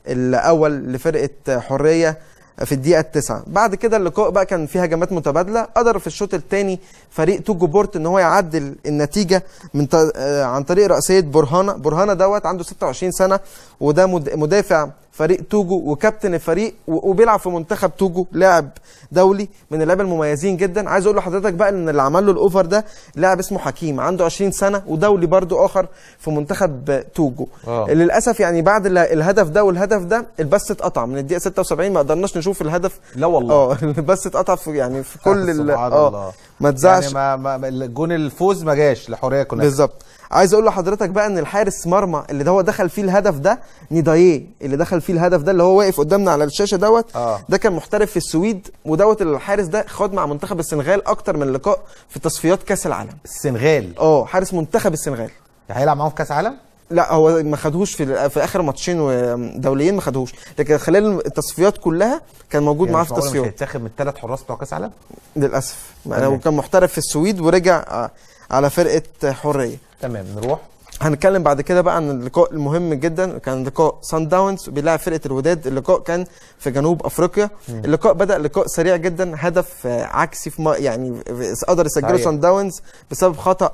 الاول لفرقه حريه في الدقيقه التسعة بعد كده اللقاء بقى كان فيه هجمات متبادله قدر في الشوط الثاني فريق توجو بورت ان هو يعدل النتيجه من آه، عن طريق راسيه برهانه برهانه دوت عنده 26 سنه وده مدافع فريق توجو وكابتن الفريق وبيلعب في منتخب توجو لاعب دولي من اللعيبه المميزين جدا عايز اقول لحضرتك بقى ان اللي عمل له الاوفر ده لاعب اسمه حكيم عنده 20 سنه ودولي برده اخر في منتخب توجو آه. للاسف يعني بعد الهدف ده والهدف ده البث اتقطع من الدقيقه 76 ما قدرناش نشوف الهدف لا والله اه <laughs> البث اتقطع في يعني في كل <laughs> اه ما تزعش يعني ما, ما الجون الفوز ما جاش لحوريه كنا بالظبط عايز اقول لحضرتك بقى ان الحارس مرمى اللي ده هو دخل فيه الهدف ده نيدايه اللي دخل فيه الهدف ده اللي هو واقف قدامنا على الشاشه دوت آه. ده كان محترف في السويد ودوت الحارس ده خد مع منتخب السنغال اكتر من لقاء في تصفيات كاس العالم السنغال اه حارس منتخب السنغال يعني هيلعب معاهم في كاس عالم لا هو ما خدهوش في في اخر ماتشين دوليين ما خدهوش لكن خلال التصفيات كلها كان موجود يعني معاه في التصفيات مش هيتاخد من الثلاث حراس بتوع كاس العالم للاسف وكان محترف في السويد ورجع آه، على فرقه حريه تمام نروح هنتكلم بعد كده بقى عن اللقاء المهم جدا كان لقاء سان داونز بيلعب فرقه الوداد اللقاء كان في جنوب افريقيا مم. اللقاء بدا لقاء سريع جدا هدف عكسي في ما يعني قدر يسجله سان داونز بسبب خطا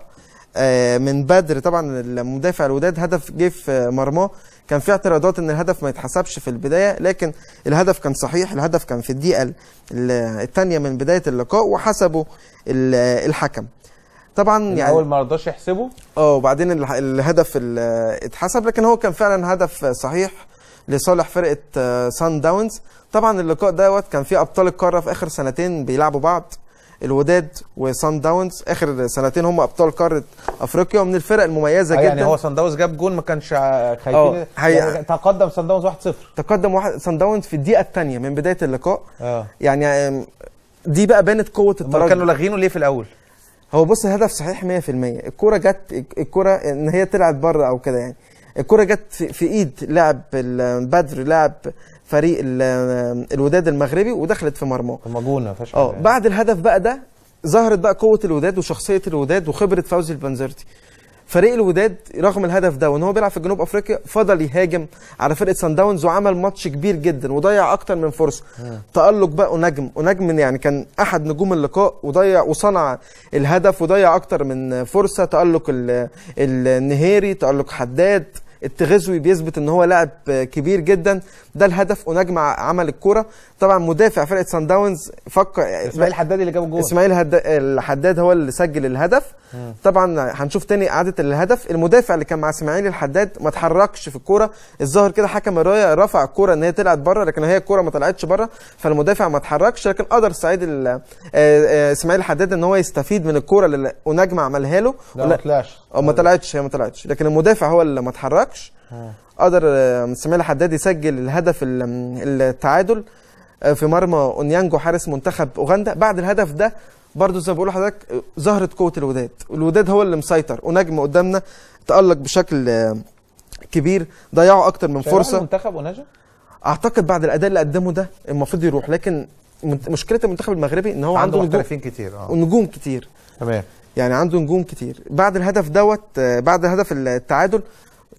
آه، من بدر طبعا المدافع الوداد هدف جه في مرماه كان في اعتراضات ان الهدف ما يتحسبش في البدايه لكن الهدف كان صحيح الهدف كان في الدقيقه الثانيه من بدايه اللقاء وحسبه الحكم طبعا يعني اول ما رضاش يحسبه اه وبعدين الهدف اتحسب لكن هو كان فعلا هدف صحيح لصالح فرقه سان آه، داونز طبعا اللقاء دوت كان فيه ابطال القاره في اخر سنتين بيلعبوا بعض الوداد وسان داونز اخر سنتين هم ابطال قاره افريقيا ومن الفرق المميزه آه، يعني جدا يعني هو سان داونز جاب جون ما كانش خايفين آه، يعني هي... تقدم سان داونز 1-0 تقدم واحد سان داونز في الدقيقه الثانيه من بدايه اللقاء اه يعني دي بقى بانت قوه الترجي كانوا لاغينه ليه في الاول هو بص هدف صحيح 100% الكوره جت الكوره ان هي طلعت بره او كده يعني الكوره جت في, ايد لاعب بدر لاعب فريق الوداد المغربي ودخلت في مرمى مجونه اه بعد الهدف بقى ده ظهرت بقى قوه الوداد وشخصيه الوداد وخبره فوزي البنزرتي فريق الوداد رغم الهدف ده وان هو بيلعب في جنوب افريقيا فضل يهاجم على فرقه سان داونز وعمل ماتش كبير جدا وضيع اكتر من فرصه تالق بقى ونجم ونجم يعني كان احد نجوم اللقاء وضيع وصنع الهدف وضيع اكتر من فرصه تالق النهيري تالق حداد التغزوي بيثبت ان هو لاعب كبير جدا ده الهدف ونجم عمل الكوره طبعا مدافع فرقه سان داونز فكر اسماعيل الحداد اللي جاب الجول اسماعيل هد... الحداد هو اللي سجل الهدف مم. طبعا هنشوف تاني اعاده الهدف المدافع اللي كان مع اسماعيل الحداد ما اتحركش في الكوره الظاهر كده حكم الرايه رفع الكوره ان هي طلعت بره لكن هي الكوره ما طلعتش بره فالمدافع ما اتحركش لكن قدر سعيد آه، آه، اسماعيل الحداد ان هو يستفيد من الكوره اللي ونجم عملها له لا ما طلعش اه ما طلعتش هي ما طلعتش لكن المدافع هو اللي ما اتحركش قدر اسماعيل آه، حداد يسجل الهدف التعادل آه، في مرمى اونيانجو حارس منتخب اوغندا بعد الهدف ده برضه زي ما بقول لحضرتك آه، ظهرت قوه الوداد الوداد هو اللي مسيطر ونجم قدامنا تالق بشكل كبير ضيعوا اكتر من فرصه المنتخب ونجم اعتقد بعد الاداء اللي قدمه ده المفروض يروح لكن مشكله المنتخب المغربي ان هو عنده, عنده محترفين كتير اه نجوم كتير تمام يعني عنده نجوم كتير بعد الهدف دوت آه، بعد هدف التعادل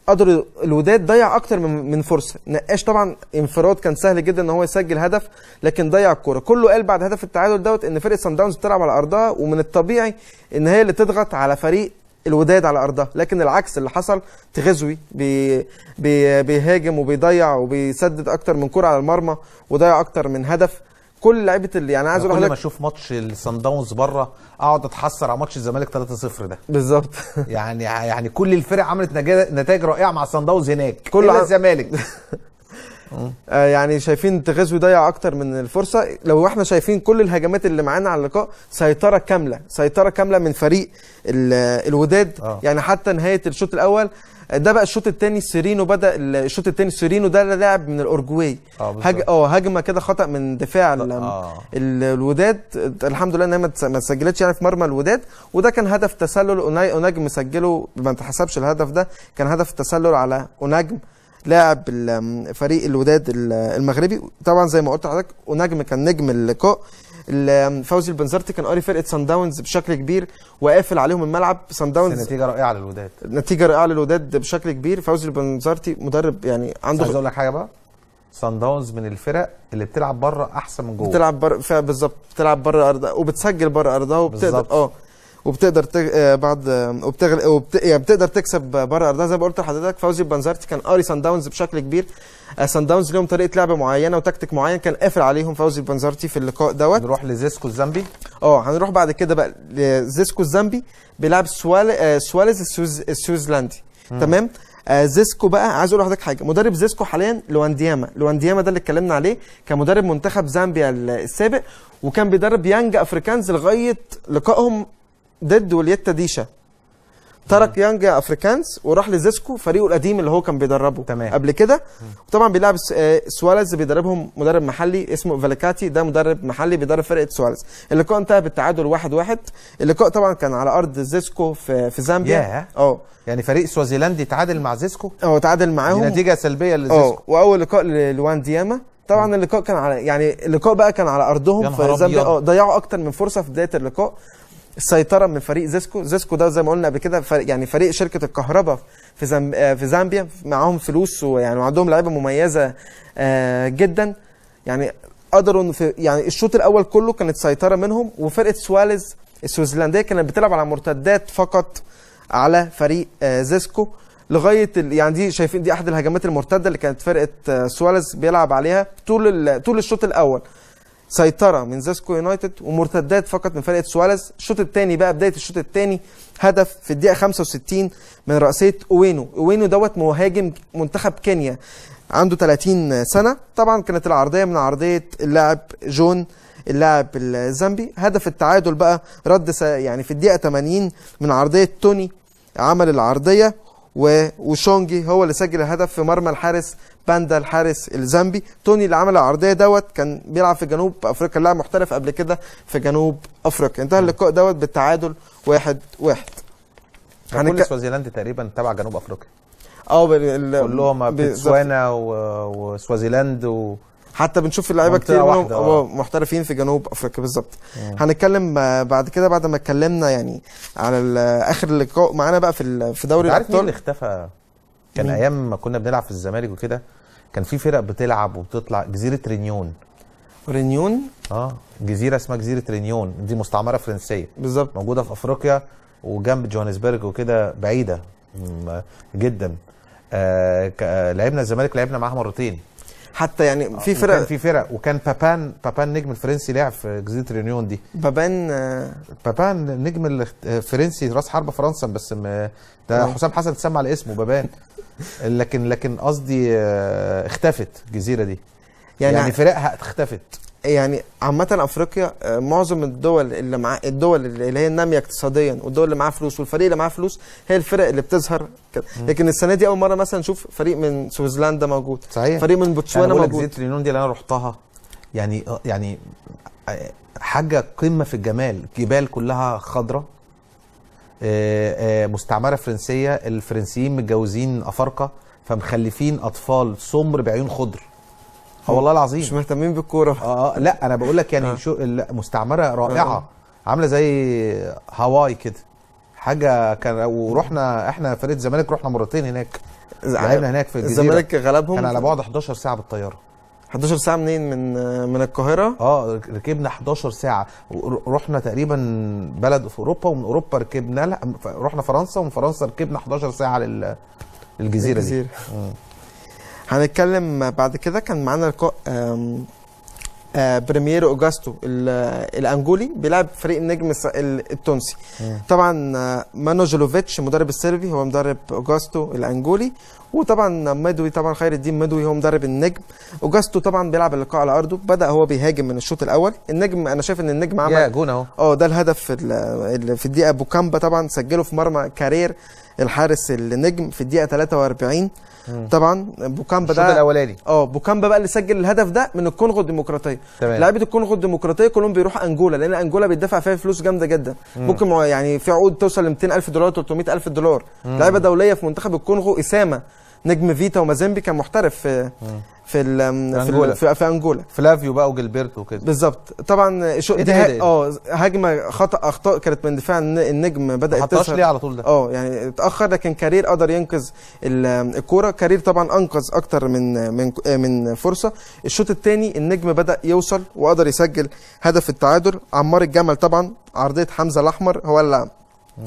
قدر الوداد ضيع اكتر من فرصه نقاش طبعا انفراد كان سهل جدا ان هو يسجل هدف لكن ضيع الكوره كله قال بعد هدف التعادل دوت ان فرقه سان داونز بتلعب على ارضها ومن الطبيعي ان هي اللي تضغط على فريق الوداد على ارضها لكن العكس اللي حصل تغزوي بي بي بيهاجم وبيضيع وبيسدد اكتر من كره على المرمى وضيع اكتر من هدف كل لعيبه اللي يعني عايز اقول لك كل ما اشوف ماتش السان داونز بره اقعد اتحسر على ماتش الزمالك 3-0 ده بالظبط <laughs> يعني يعني كل الفرق عملت نتائج رائعه مع السان داونز هناك كل إيه الزمالك <laughs> آه، يعني شايفين تغزو يضيع اكتر من الفرصه لو احنا شايفين كل الهجمات اللي معانا على اللقاء سيطره كامله سيطره كامله من فريق الوداد أوه. يعني حتى نهايه الشوط الاول ده بقى الشوط الثاني سيرينو بدا الشوط الثاني سيرينو ده لاعب من الاورجواي آه،, اه هجمه كده خطا من دفاع آه. الوداد الحمد لله ان هي ما سجلتش يعني في مرمى الوداد وده كان هدف تسلل اوناي اوناج مسجله ما تحسبش الهدف ده كان هدف تسلل على اوناجم لاعب فريق الوداد المغربي طبعا زي ما قلت لحضرتك اوناجم كان نجم اللقاء فوزي البنزرتي كان قاري فرقه سان داونز بشكل كبير وقافل عليهم الملعب سان داونز نتيجه رائعه للوداد نتيجه رائعه للوداد بشكل كبير فوزي البنزرتي مدرب يعني عنده عايز اقول لك حاجه بقى سان داونز من الفرق اللي بتلعب بره احسن من جوه بتلعب بره بالظبط بتلعب بره ارضها وبتسجل بره ارضها وبتقدر اه وبتقدر تج... آه، بعد آه، وبتغل... وبت... يعني بتقدر تكسب بره ارضها زي ما قلت لحضرتك فوزي بنزرتي كان قاري سان داونز بشكل كبير آه، سان داونز ليهم طريقه لعب معينه وتكتيك معين كان قافل عليهم فوزي بنزرتي في اللقاء دوت نروح لزيسكو الزامبي اه هنروح بعد كده بقى لزيسكو الزامبي بيلعب سوال... سواليز السويز... السويزلندي تمام آه زيسكو بقى عايز اقول لحضرتك حاجه مدرب زيسكو حاليا لواندياما لواندياما ده اللي اتكلمنا عليه كان مدرب منتخب زامبيا السابق وكان بيدرب يانج افريكانز لغايه لقائهم ضد وليتا ديشا ترك يانج افريكانز وراح لزيسكو فريقه القديم اللي هو كان بيدربه تمام. قبل كده وطبعا بيلعب آه، سواريز بيدربهم مدرب محلي اسمه فالكاتي ده مدرب محلي بيدرب فرقه سواريز اللقاء انتهى بالتعادل 1-1 واحد واحد. اللقاء طبعا كان على ارض زيسكو في في زامبيا اه يعني فريق سوازيلاندي تعادل مع زيسكو اه تعادل معاهم نتيجه سلبيه لزيسكو واول لقاء لوان دياما طبعا اللقاء كان على يعني اللقاء بقى كان على ارضهم في زامبيا اه ضيعوا اكتر من فرصه في بدايه اللقاء السيطره من فريق زيسكو زيسكو ده زي ما قلنا قبل كده يعني فريق شركه الكهرباء في آه، في زامبيا معاهم فلوس ويعني وعندهم لعيبه مميزه آه، جدا يعني قدروا في يعني الشوط الاول كله كانت سيطره منهم وفرقه سواليز السويسلانديه كانت بتلعب على مرتدات فقط على فريق آه، زيسكو لغايه يعني دي شايفين دي احد الهجمات المرتده اللي كانت فرقه سواريز بيلعب عليها طول طول الشوط الاول سيطره من زاسكو يونايتد ومرتدات فقط من فرقه سواريز الشوط الثاني بقى بدايه الشوط الثاني هدف في الدقيقه 65 من راسيه اوينو اوينو دوت مهاجم منتخب كينيا عنده 30 سنه طبعا كانت العرضيه من عرضيه اللاعب جون اللاعب الزامبي هدف التعادل بقى رد يعني في الدقيقه 80 من عرضيه توني عمل العرضيه وشونجي هو اللي سجل الهدف في مرمى الحارس باندا الحارس الزامبي توني اللي عمل العرضيه دوت كان بيلعب في جنوب افريقيا لاعب محترف قبل كده في جنوب افريقيا انتهى اللقاء دوت بالتعادل واحد واحد يعني كل سوازيلاند تقريبا تبع جنوب افريقيا اه كلهم و... وسوازيلاند و... حتى بنشوف اللعيبه كتير منهم اه. محترفين في جنوب افريقيا بالظبط هنتكلم بعد كده بعد ما اتكلمنا يعني على اخر لقاء معانا بقى في في دوري الابطال عارف مين اللي اختفى كان مين؟ ايام ما كنا بنلعب في الزمالك وكده كان في فرق بتلعب وبتطلع جزيره رينيون رينيون اه جزيره اسمها جزيره رينيون دي مستعمره فرنسيه بالظبط موجوده في افريقيا وجنب جوهانسبرج وكده بعيده جدا آه لعبنا الزمالك لعبنا معاها مرتين حتى يعني آه، في فرق في فرق وكان بابان بابان نجم الفرنسي لعب في جزيره ريونيون دي بابان آه، بابان نجم الفرنسي آه، راس حرب فرنسا بس ده حسام حسن اتسمى على اسمه بابان <laughs> لكن لكن قصدي اختفت الجزيره دي يعني, يعني فرقها اختفت يعني عامة افريقيا آه، معظم الدول اللي مع الدول اللي هي النامية اقتصاديا والدول اللي معاها فلوس والفريق اللي معاه فلوس هي الفرق اللي بتظهر كده لكن السنة دي أول مرة مثلا نشوف فريق من سويسلندا موجود صحيح فريق من بوتسوانا يعني موجود جزيرة اليونان دي اللي أنا رحتها يعني آه، يعني آه، حاجة قمة في الجمال جبال كلها خضراء مستعمرة فرنسية الفرنسيين متجوزين أفارقة فمخلفين أطفال سمر بعيون خضر اه والله العظيم مش مهتمين بالكوره آه،, اه لا انا بقول لك يعني آه. شو مستعمره رائعه آه. عامله زي هاواي كده حاجه كان ورحنا احنا فريق الزمالك رحنا مرتين هناك لعبنا هناك في الجزيره الزمالك غلبهم كان على بعد 11 ساعه بالطياره 11 ساعه منين من من القاهره اه ركبنا 11 ساعه رحنا تقريبا بلد في اوروبا ومن اوروبا ركبنا لها رحنا فرنسا ومن فرنسا ركبنا 11 ساعه للجزيرة, الجزيره, الجزيرة. دي هنتكلم بعد كده كان معانا لقاء آه، بريمير اوجاستو الانجولي بيلعب فريق النجم التونسي طبعا آه، مانو جولوفيتش مدرب السيربي هو مدرب اوجاستو الانجولي وطبعا مدوي طبعا خير الدين مدوي هو مدرب النجم اوجاستو طبعا بيلعب اللقاء على ارضه بدا هو بيهاجم من الشوط الاول النجم انا شايف ان النجم عمل اه ده الهدف اللي في الدقيقه بوكامبا طبعا سجله في مرمى كارير الحارس النجم في الدقيقه 43 مم. طبعا بوكامبا ده الشوط الاولاني اه بوكامبا بقى اللي سجل الهدف ده من الكونغو الديمقراطيه لعيبه الكونغو الديمقراطيه كلهم بيروحوا انجولا لان انجولا بيدفع فيها فلوس جامده جدا مم. ممكن يعني في عقود توصل ل 200000 دولار 300000 دولار لعيبه دوليه في منتخب الكونغو اسامه نجم فيتا ومازيمبي كان محترف في مم. في في, في, في انجولا فلافيو بقى وجلبرتو وكده بالظبط طبعا شو إيه دي إيه إيه اه هجمه خطا اخطاء كانت من دفاع النجم بدات تظهر ليه على طول ده اه يعني اتاخر لكن كارير قدر ينقذ الكوره كارير طبعا انقذ اكتر من من من فرصه الشوط الثاني النجم بدا يوصل وقدر يسجل هدف التعادل عمار الجمل طبعا عرضيه حمزه الاحمر هو اللي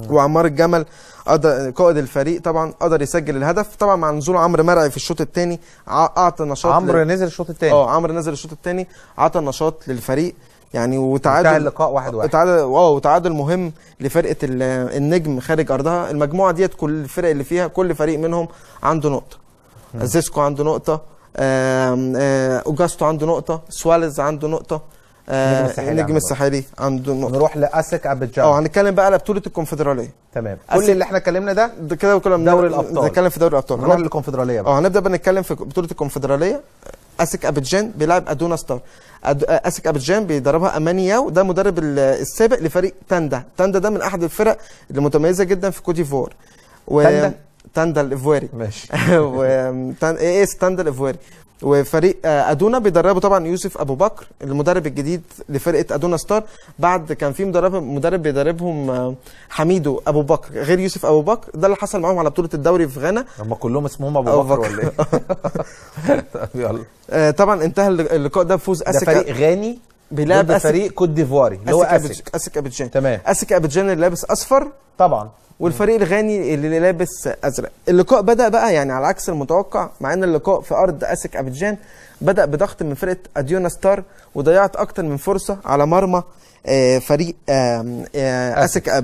وعمار الجمل قدر قائد الفريق طبعا قدر يسجل الهدف طبعا مع نزول عمرو مرعي في الشوط الثاني اعطى نشاط عمرو ل... نزل الشوط الثاني اه عمرو نزل الشوط الثاني اعطى نشاط للفريق يعني وتعادل انتهى اللقاء واحد واحد تعادل اه وتعادل مهم لفرقه النجم خارج ارضها المجموعه ديت كل الفرق اللي فيها كل فريق منهم عنده نقطه زيسكو عنده نقطه آه، اوجاستو عنده نقطه سواليز عنده نقطه النجم آه، الساحلي عنده نقطه نروح لاسك ابيجان اه هنتكلم بقى على بطوله الكونفدراليه تمام كل اللي احنا اتكلمنا ده كده كنا دوري الابطال نتكلم في دوري الابطال نروح للكونفدراليه بقى اه هنبدا بنتكلم في بطوله الكونفدراليه اسك ابيجان بيلعب ادونا ستار أد... آه، اسك ابيجان بيدربها اماني ياو ده مدرب السابق لفريق تاندا تاندا ده من احد الفرق المتميزه جدا في كوت و... تاندا تاندا الافواري ماشي <laughs> و... تان... ايه ستاندا إيه، الافواري وفريق آه، ادونا بيدربه طبعا يوسف ابو بكر المدرب الجديد لفرقه ادونا ستار بعد كان في مدرب مدرب بيدربهم آه، حميدو ابو بكر غير يوسف ابو بكر ده اللي حصل معاهم على بطوله الدوري في غانا هم كلهم اسمهم ابو, أبو بكر, بكر ولا ايه؟ <laughs> يلا آه، طبعا انتهى اللقاء ده بفوز اسك ده فريق غاني بيلعب فريق كوت ديفواري اللي هو اسك اسك ابيجان تمام اسك ابيجان اللي لابس اصفر طبعا والفريق الغاني اللي لابس ازرق اللقاء بدا بقى يعني على عكس المتوقع مع ان اللقاء في ارض اسك ابيجان بدا بضغط من فرقه اديونا ستار وضيعت اكتر من فرصه على مرمى آه، فريق آه، اسك آه،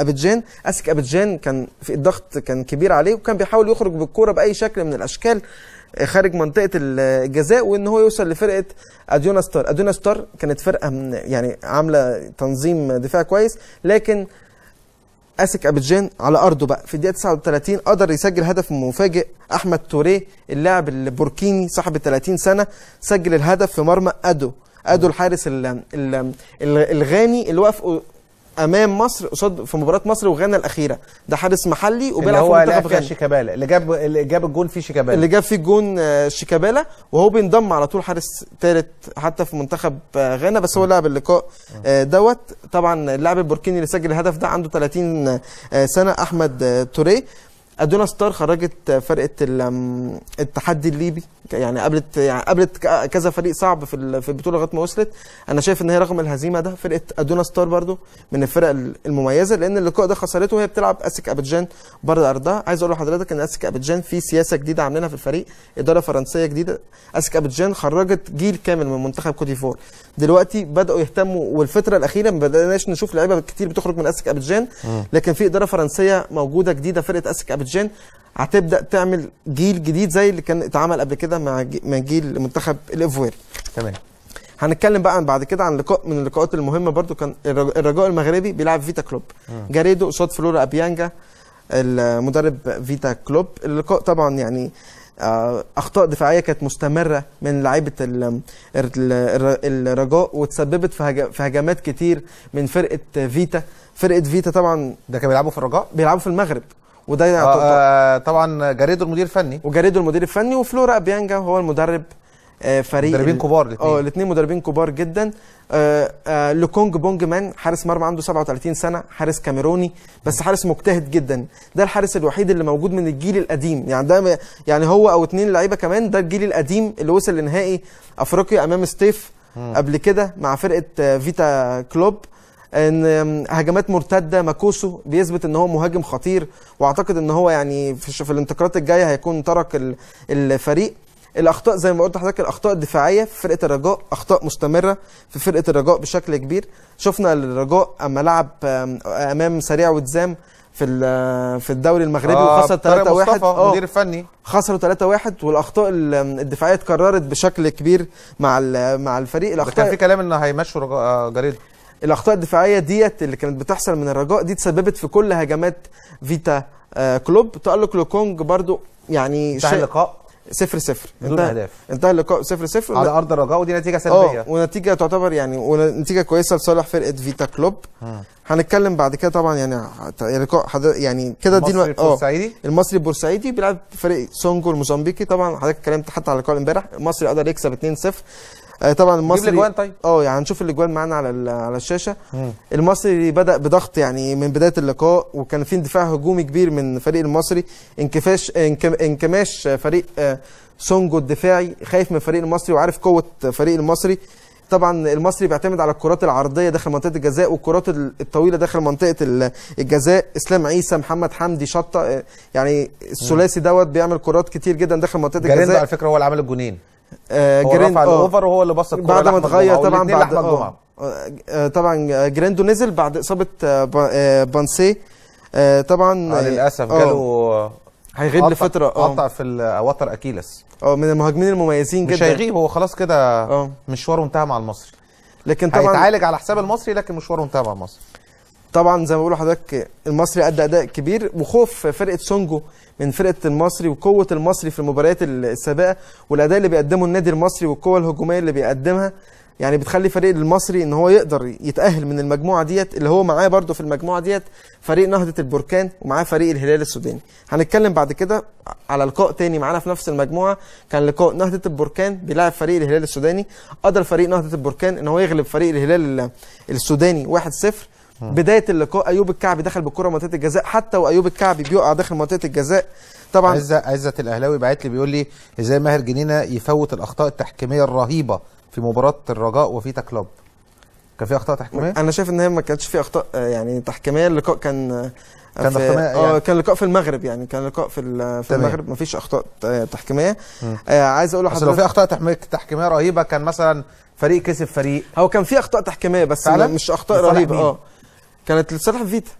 ابيجان اسك ابيجان كان في الضغط كان كبير عليه وكان بيحاول يخرج بالكوره باي شكل من الاشكال خارج منطقه الجزاء وان هو يوصل لفرقه اديونا ستار اديونا ستار كانت فرقه يعني عامله تنظيم دفاع كويس لكن اسك ابيجان على ارضه بقى في الدقيقه 39 قدر يسجل هدف مفاجئ احمد توريه اللاعب البوركيني صاحب 30 سنه سجل الهدف في مرمى ادو ادو الحارس الغاني اللي واقف امام مصر قصاد في مباراه مصر وغانا الاخيره ده حارس محلي وبيلعب في منتخب غانا شيكابالا اللي جاب اللي جاب الجون فيه شيكابالا اللي جاب فيه جون آه، شيكابالا وهو بينضم على طول حارس ثالث حتى في منتخب آه، غانا بس هو لعب اللقاء آه، دوت طبعا اللاعب البوركيني اللي سجل الهدف ده عنده 30 سنه احمد توريه ادونا ستار خرجت فرقه التحدي الليبي يعني قابلت يعني قابلت كذا فريق صعب في في البطوله لغايه ما وصلت انا شايف ان هي رغم الهزيمه ده فرقه ادونا ستار برده من الفرق المميزه لان اللقاء ده خسرته وهي بتلعب اسك ابيجان بره ارضها عايز اقول لحضرتك ان اسك ابيجان في سياسه جديده عاملينها في الفريق اداره فرنسيه جديده اسك ابيجان خرجت جيل كامل من منتخب كوتيفور دلوقتي بداوا يهتموا والفتره الاخيره ما بداناش نشوف لعيبه كتير بتخرج من اسك ابيجان لكن في اداره فرنسيه موجوده جديده فرقه اسك ابيجان الهيدروجين هتبدا تعمل جيل جديد زي اللي كان اتعمل قبل كده مع جيل منتخب الايفواري تمام هنتكلم بقى بعد كده عن لقاء من اللقاءات المهمه برضو كان الرجاء المغربي بيلعب فيتا كلوب جاريدو قصاد فلورا ابيانجا المدرب فيتا كلوب اللقاء طبعا يعني آه، اخطاء دفاعيه كانت مستمره من لعيبه الرجاء وتسببت في هجمات كتير من فرقه فيتا فرقه فيتا طبعا ده كانوا بيلعبوا في الرجاء بيلعبوا في المغرب وده يعني آه, آه، طبعا جاريدو المدير الفني وجاريدو المدير الفني وفلورا بيانجا هو المدرب آه فريق مدربين كبار الاثنين اه الاثنين مدربين كبار جدا آه آه لوكونج بونج مان حارس مرمى عنده 37 سنه حارس كاميروني بس حارس مجتهد جدا ده الحارس الوحيد اللي موجود من الجيل القديم يعني ده يعني هو او اثنين لعيبه كمان ده الجيل القديم اللي وصل لنهائي افريقيا امام ستيف قبل كده مع فرقه آه، فيتا كلوب ان هجمات مرتده ماكوسو بيثبت ان هو مهاجم خطير واعتقد ان هو يعني في الانتقالات الجايه هيكون ترك الفريق الاخطاء زي ما قلت لحضرتك الاخطاء الدفاعيه في فرقه الرجاء اخطاء مستمره في فرقه الرجاء بشكل كبير شفنا الرجاء اما لعب امام سريع وتزام في في الدوري المغربي آه وخسر 3 1 اه مدير فني خسروا 3 1 والاخطاء الدفاعيه اتكررت بشكل كبير مع مع الفريق الاخطاء كان في كلام ان هيمشوا آه، جريده الاخطاء الدفاعيه ديت اللي كانت بتحصل من الرجاء دي تسببت في كل هجمات فيتا آه، كلوب تالق لوكونج برضو يعني انتهى اللقاء صفر صفر بدون اهداف انتهى اللقاء صفر صفر على ارض الرجاء ودي نتيجه آه، سلبيه اه ونتيجه تعتبر يعني ونتيجه كويسه لصالح فرقه فيتا كلوب ها. هنتكلم بعد كده طبعا يعني, يعني لقاء يعني كده دي المصري آه، البورسعيدي المصري البورسعيدي بيلعب فريق سونجو الموزمبيقي طبعا حضرتك اتكلمت حتى على اللقاء امبارح المصري قدر يكسب 2-0 آه طبعا المصري الاجوان طيب اه يعني هنشوف الاجوان معانا على على الشاشه مم. المصري بدا بضغط يعني من بدايه اللقاء وكان في اندفاع هجومي كبير من فريق المصري انكفاش انكماش فريق آه سونجو الدفاعي خايف من فريق المصري وعارف قوه فريق المصري طبعا المصري بيعتمد على الكرات العرضيه داخل منطقه الجزاء والكرات الطويله داخل منطقه الجزاء اسلام عيسى محمد حمدي شطه آه، يعني الثلاثي دوت بيعمل كرات كتير جدا داخل منطقه الجزاء جاريندو على فكره هو اللي عمل الجونين جريندو آه، هو رفع آه. الاوفر وهو اللي بص الكوره بعد ما اتغير طبعا بعد آه. آه طبعا جريندو نزل بعد اصابه بانسي طبعا للاسف جاله هيغيب لفتره اه قطع في وتر اكيلس اه من المهاجمين المميزين جدا مش هيغيب هو خلاص كده مشواره انتهى مع المصري لكن طبعا هيتعالج على حساب المصري لكن مشواره انتهى مع المصري طبعا زي ما بقول لحضرتك المصري ادى اداء كبير وخوف فرقه سونجو من فرقه المصري وقوه المصري في المباريات السابقه والاداء اللي بيقدمه النادي المصري والقوه الهجوميه اللي بيقدمها يعني بتخلي فريق المصري ان هو يقدر يتاهل من المجموعه ديت اللي هو معاه برده في المجموعه ديت فريق نهضه البركان ومعاه فريق الهلال السوداني هنتكلم بعد كده على لقاء تاني معانا في نفس المجموعه كان لقاء نهضه البركان بيلعب فريق الهلال السوداني قدر فريق نهضه البركان ان هو يغلب فريق الهلال السوداني 1-0 آه. بدايه اللقاء ايوب الكعبي دخل بالكره منطقه الجزاء حتى وايوب الكعبي بيقع داخل منطقه الجزاء طبعا عزت عزت الاهلاوي بعت لي بيقول لي ازاي ماهر جنينه يفوت الاخطاء التحكيميه الرهيبه في مباراه الرجاء وفيتا كلوب كان في اخطاء تحكيميه انا شايف ان هي ما كانتش في اخطاء آه، يعني تحكيميه اللقاء كان آه، كان في يعني كان لقاء في المغرب يعني كان لقاء في في تمام. المغرب مفيش اخطاء تحكيميه آه عايز اقول لحضرتك لو في اخطاء تحكيميه رهيبه كان مثلا فريق كسب فريق هو كان في اخطاء تحكيميه بس مش اخطاء رهيبه اه كانت لصالح فيتا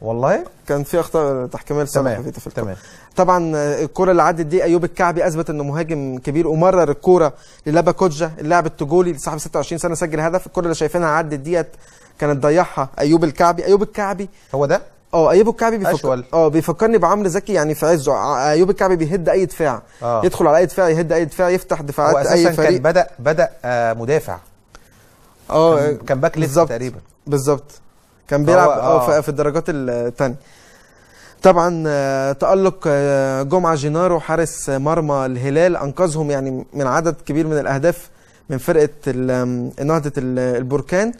والله كان في اخطاء تحكيميه لصالح فيتا في تمام طبعا الكرة اللي عدت دي ايوب الكعبي اثبت انه مهاجم كبير ومرر الكوره للابا كوجا اللاعب التجولي صاحب 26 سنه سجل هدف الكرة اللي شايفينها عدت ديت كانت ضيعها ايوب الكعبي ايوب الكعبي هو ده اه ايوب الكعبي بيفكر اه بيفكرني بعمرو زكي يعني في عزه ايوب الكعبي بيهد اي دفاع آه. يدخل على اي دفاع يهد اي دفاع يفتح دفاعات هو أساساً اي فريق كان بدا بدا آه مدافع اه كان باك ليفت تقريبا بالظبط كان بيلعب اه في الدرجات الثانيه طبعا آه، تألق آه، جمعة جينارو حارس مرمى الهلال أنقذهم يعني من عدد كبير من الأهداف من فرقة نهضة البركان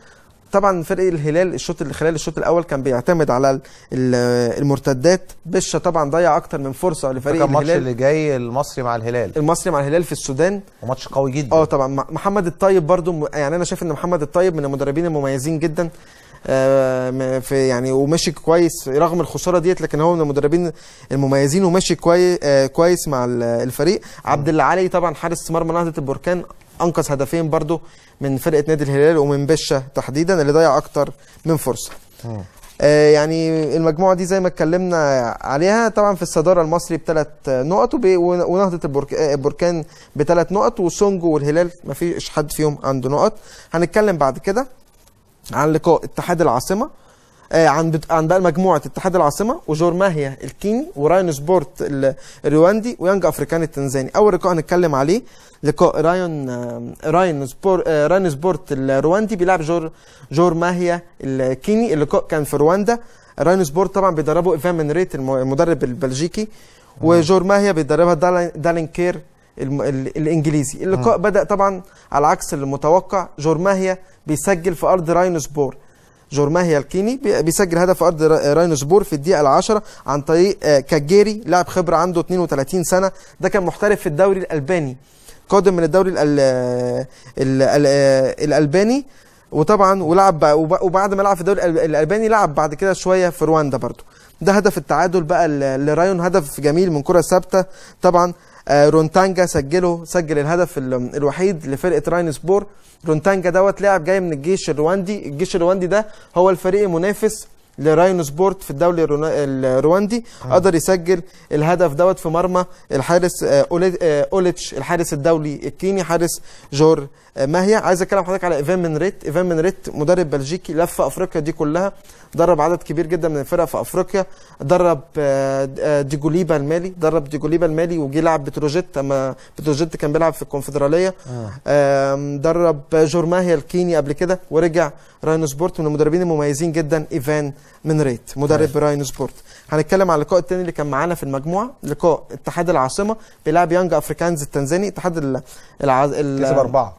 طبعا فريق الهلال الشوط اللي خلال الشوط الاول كان بيعتمد على المرتدات بشه طبعا ضيع اكتر من فرصه لفريق الهلال الماتش اللي جاي المصري مع الهلال المصري مع الهلال في السودان وماتش قوي جدا اه طبعا محمد الطيب برده يعني انا شايف ان محمد الطيب من المدربين المميزين جدا آه، في يعني ومشي كويس رغم الخساره ديت لكن هو من المدربين المميزين ومشي كويس آه، كويس مع الفريق عبد العالي طبعا حارس مرمى نهضه البركان انقذ هدفين برده من فرقه نادي الهلال ومن بشه تحديدا اللي ضيع اكتر من فرصه آه. يعني المجموعه دي زي ما اتكلمنا عليها طبعا في الصداره المصري بثلاث نقط ونهضه البركان بثلاث نقط وسونجو والهلال ما فيش حد فيهم عنده نقط هنتكلم بعد كده عن لقاء اتحاد العاصمه آه، عن عن بقى مجموعه اتحاد العاصمه وجورماهيا الكيني وراين سبورت الرواندي ويانج افريكان التنزاني اول لقاء هنتكلم عليه لقاء رايون آه، آه، راين سبورت راين سبورت الرواندي بيلعب جور جورماهيا الكيني اللقاء كان في رواندا راين سبورت طبعا بيدربه ايفان من ريت المدرب البلجيكي وجورماهيا بيدربها دالين كير الانجليزي اللقاء بدا طبعا على عكس المتوقع جورماهيا بيسجل في ارض راينسبور جورماهي الكيني بيسجل هدف في ارض راينسبور في الدقيقه العشرة عن طريق آه، كاجيري لاعب خبره عنده 32 سنه ده كان محترف في الدوري الالباني قادم من الدوري آه، آه، الالباني وطبعا ولعب وبعد ما لعب في الدوري الالباني لعب بعد كده شويه في رواندا برضو ده هدف التعادل بقى لرايون هدف جميل من كره ثابته طبعا آه، رونتانجا سجله سجل الهدف الوحيد لفرقه راين سبور رونتانجا دوت لاعب جاي من الجيش الرواندي الجيش الرواندي ده هو الفريق المنافس لراينو سبورت في الدوري الرواندي قدر يسجل الهدف دوت في مرمى الحارس آه، آه، اوليتش الحارس الدولي الكيني حارس جور آه، ماهيا عايز اتكلم حضرتك على ايفان منريت ايفان منريت مدرب بلجيكي لف افريقيا دي كلها درب عدد كبير جدا من الفرق في افريقيا درب ديجوليبا المالي درب ديجوليبا المالي وجي لعب بتروجيت اما بتروجيت كان بيلعب في الكونفدراليه درب جور ماهيا الكيني قبل كده ورجع راينو سبورت من المدربين المميزين جدا ايفان من ريت مدرب براين سبورت هنتكلم على اللقاء الثاني اللي كان معانا في المجموعه لقاء اتحاد العاصمه بيلعب يانج افريكانز التنزاني اتحاد ال كسب اربعه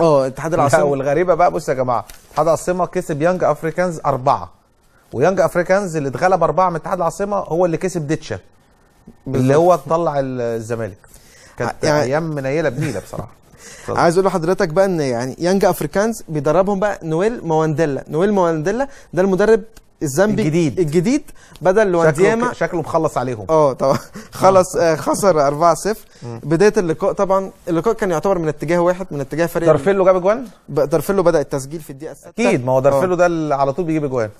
اه اتحاد العاصمه والغريبه بقى بصوا يا جماعه اتحاد العاصمه كسب يانج افريكانز اربعه ويانج افريكانز اللي اتغلب اربعه من اتحاد العاصمه هو اللي كسب ديتشا اللي هو طلع الزمالك كانت آه، يعني ايام منيله بنيله بصراحه <laughs> عايز اقول لحضرتك بقى ان يعني يانج افريكانز بيدربهم بقى نويل موانديلا نويل موانديلا ده المدرب الذنبي الجديد الجديد بدل لواندياما شكله مخلص عليهم اه طبعا نعم. خلص آه خسر 4-0 بدايه اللقاء طبعا اللقاء كان يعتبر من اتجاه واحد من اتجاه فريق دارفيلو جاب اجوان دارفيلو بدا التسجيل في الدقيقه السادسه اكيد ما هو اه. دارفيلو ده اللي على طول بيجيب اجوان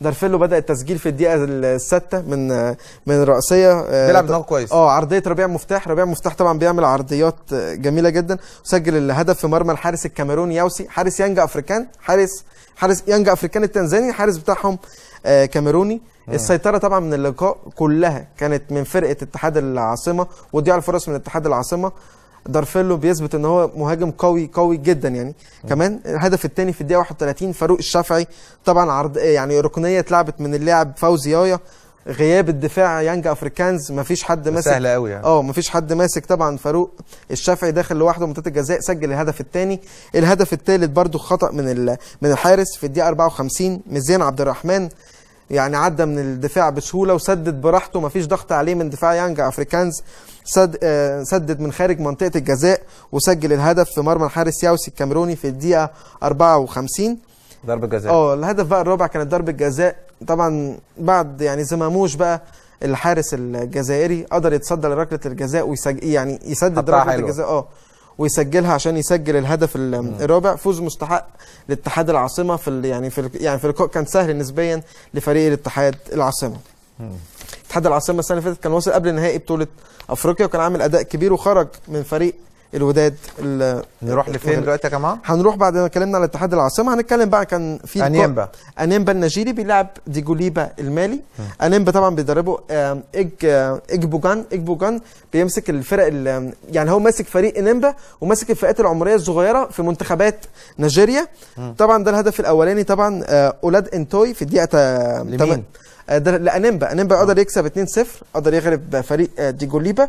دارفيلو بدا التسجيل في الدقيقه السادسه من من راسيه آه، بيلعب دماغه كويس اه عرضيه ربيع مفتاح ربيع مفتاح طبعا بيعمل عرضيات آه، جميله جدا سجل الهدف في مرمى الحارس الكاميروني ياوسي حارس يانج افريكان حارس حارس يانج افريكان التنزاني حارس بتاعهم آه، كاميروني آه. السيطره طبعا من اللقاء كلها كانت من فرقه اتحاد العاصمه وضيع الفرص من اتحاد العاصمه دارفيلو بيثبت ان هو مهاجم قوي قوي جدا يعني م. آه. كمان الهدف الثاني في الدقيقه 31 فاروق الشافعي طبعا عرض يعني ركنيه اتلعبت من اللاعب فوزي يايا غياب الدفاع يانج افريكانز مفيش حد ماسك سهل قوي يعني اه مفيش حد ماسك طبعا فاروق الشافعي داخل لوحده منطقه الجزاء سجل الهدف الثاني الهدف الثالث برده خطا من من الحارس في الدقيقه 54 مزيان عبد الرحمن يعني عدى من الدفاع بسهوله وسدد براحته مفيش ضغط عليه من دفاع يانج افريكانز سد آه، سدد من خارج منطقه الجزاء وسجل الهدف في مرمى الحارس ياوسي الكاميروني في الدقيقه 54 ضربه جزاء اه الهدف بقى الرابع كانت ضربه جزاء طبعا بعد يعني زماموش بقى الحارس الجزائري قدر يتصدى لركله الجزاء ويسجل يعني يسدد ركله الجزاء اه ويسجلها عشان يسجل الهدف الرابع فوز مستحق لاتحاد العاصمه في يعني في يعني في اللقاء كان سهل نسبيا لفريق الاتحاد العاصمه اتحاد العاصمه السنه اللي فاتت كان واصل قبل نهائي بطوله افريقيا وكان عامل اداء كبير وخرج من فريق الوداد نروح لفين دلوقتي يا جماعه؟ هنروح بعد ما اتكلمنا على اتحاد العاصمه هنتكلم بقى كان في انيمبا انيمبا النجيري بيلعب ديجوليبا المالي انيمبا طبعا بيدربه اج اج بوجان اج بوجان بيمسك الفرق يعني هو ماسك فريق انيمبا وماسك الفئات العمريه الصغيره في منتخبات نيجيريا طبعا ده الهدف الاولاني طبعا آه، اولاد انتوي في الدقيقه لمين؟ آه، لانيمبا انيمبا آه. قدر يكسب 2-0 قدر يغلب فريق ديجوليبا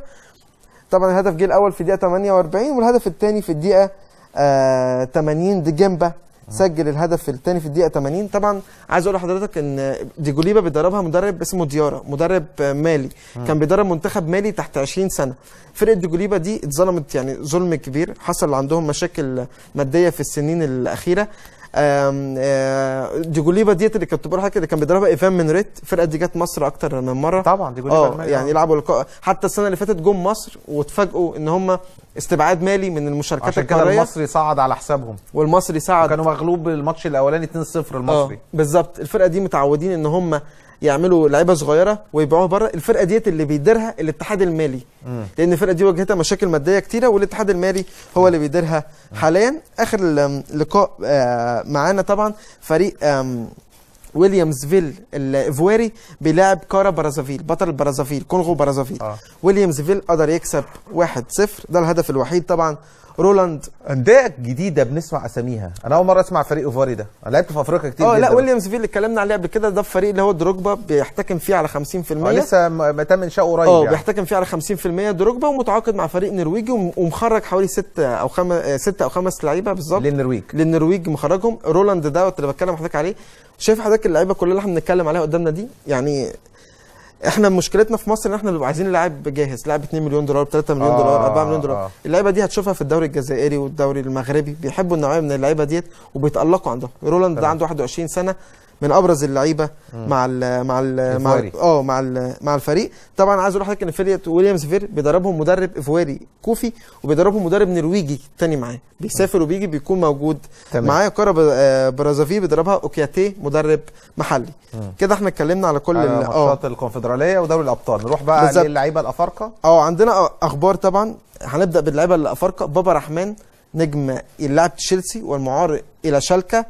طبعا الهدف جه الاول في الدقيقه 48 والهدف الثاني في الدقيقه آه 80 دي جنبه سجل الهدف الثاني في الدقيقه 80 طبعا عايز اقول لحضرتك ان دي بيدربها مدرب اسمه ديارا مدرب مالي آه. كان بيدرب منتخب مالي تحت 20 سنه فرقه دي دي اتظلمت يعني ظلم كبير حصل عندهم مشاكل ماديه في السنين الاخيره آه، دي جوليبا ديت اللي كنت بقول كده اللي كان بيضربها ايفان من ريت الفرقه دي جت مصر اكتر من مره طبعا دي جوليبا اه يعني آه. يلعبوا لقاء حتى السنه اللي فاتت جم مصر واتفاجئوا ان هم استبعاد مالي من المشاركات الكبيره عشان كده المصري صعد على حسابهم والمصري صعد كانوا مغلوب الماتش الاولاني 2-0 المصري آه، بالظبط الفرقه دي متعودين ان هم يعملوا لعيبه صغيره ويبيعوها بره الفرقه ديت اللي بيديرها الاتحاد المالي مم. لان الفرقه دي واجهتها مشاكل ماديه كتيره والاتحاد المالي هو اللي بيديرها حاليا اخر لقاء آه، معانا طبعا فريق ويليامزفيل الايفواري بيلاعب كارا برازافيل بطل البرازافيل كونغو برازافيل آه. ويليامزفيل قدر يكسب 1-0 ده الهدف الوحيد طبعا رولاند انديه جديده بنسمع اساميها انا اول مره اسمع فريق اوفاري ده انا لعبت في افريقيا كتير اه لا ويليامز فيل اللي اتكلمنا عليه قبل كده ده الفريق اللي هو دروجبا بيحتكم فيه على 50% اه لسه تم انشاءه قريب اه يعني. بيحتكم فيه على 50% دروجبا ومتعاقد مع فريق نرويجي ومخرج حوالي 6 او 5 6 او 5 لعيبه بالظبط للنرويج للنرويج مخرجهم رولاند ده اللي بتكلم حضرتك عليه شايف حضرتك اللعيبه كلها اللي احنا بنتكلم عليها قدامنا دي يعني احنا مشكلتنا في مصر ان احنا بنبقى عايزين لاعب جاهز لاعب 2 مليون دولار 3 مليون آه دولار 4 آه، مليون دولار آه اللعيبه دي هتشوفها في الدوري الجزائري والدوري المغربي بيحبوا النوعيه من اللعيبه ديت وبيتالقوا عندها رولاند ده عنده 21 سنه من ابرز اللعيبه مع الـ مع الـ مع اه مع الـ مع الفريق طبعا عايز اقول لحضرتك ان فرقه ويليامز فير بيدربهم مدرب افواري كوفي وبيدربهم مدرب نرويجي تاني معاه بيسافر وبيجي بيكون موجود معايا كره آه، برازافي بيدربها اوكياتي مدرب محلي كده احنا اتكلمنا على كل آه. ماتشات الكونفدراليه ودوري الابطال نروح بقى للعيبه الافارقه اه عندنا اخبار طبعا هنبدا باللعيبه الافارقه بابا رحمن نجم اللاعب تشيلسي والمعار الى شالكه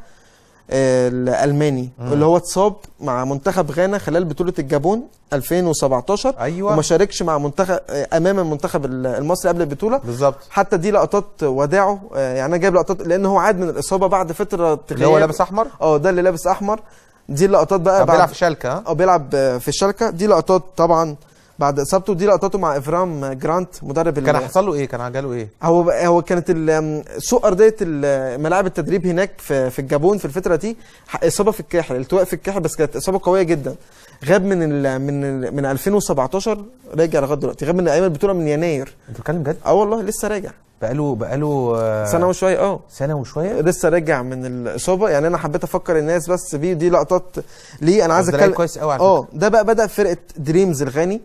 الالماني مم. اللي هو اتصاب مع منتخب غانا خلال بطوله الجابون 2017 أيوة. وما شاركش مع منتخب امام المنتخب المصري قبل البطوله بالظبط حتى دي لقطات وداعه يعني انا جايب لقطات لان هو عاد من الاصابه بعد فتره تغير اللي هو لابس احمر اه ده اللي لابس احمر دي اللقطات بقى بيلعب في شالكه اه بيلعب في الشالكه دي لقطات طبعا بعد اصابته دي لقطاته مع افرام جرانت مدرب كان حصل له ايه كان عجله ايه هو هو كانت سوء ارضيه ملاعب التدريب هناك في, في الجابون في الفتره دي اصابه في الكاحل التواء في الكاحل بس كانت اصابه قويه جدا غاب من الـ من الـ من 2017 راجع لغايه دلوقتي غاب من ايام البطوله من يناير انت بتتكلم جد اه والله لسه راجع بقاله بقاله آه، سنه وشويه اه سنه وشويه لسه راجع من الاصابه يعني انا حبيت افكر الناس بس بيه دي لقطات ليه انا عايز اتكلم كويس قوي اه ده بقى بدا فرقه دريمز الغاني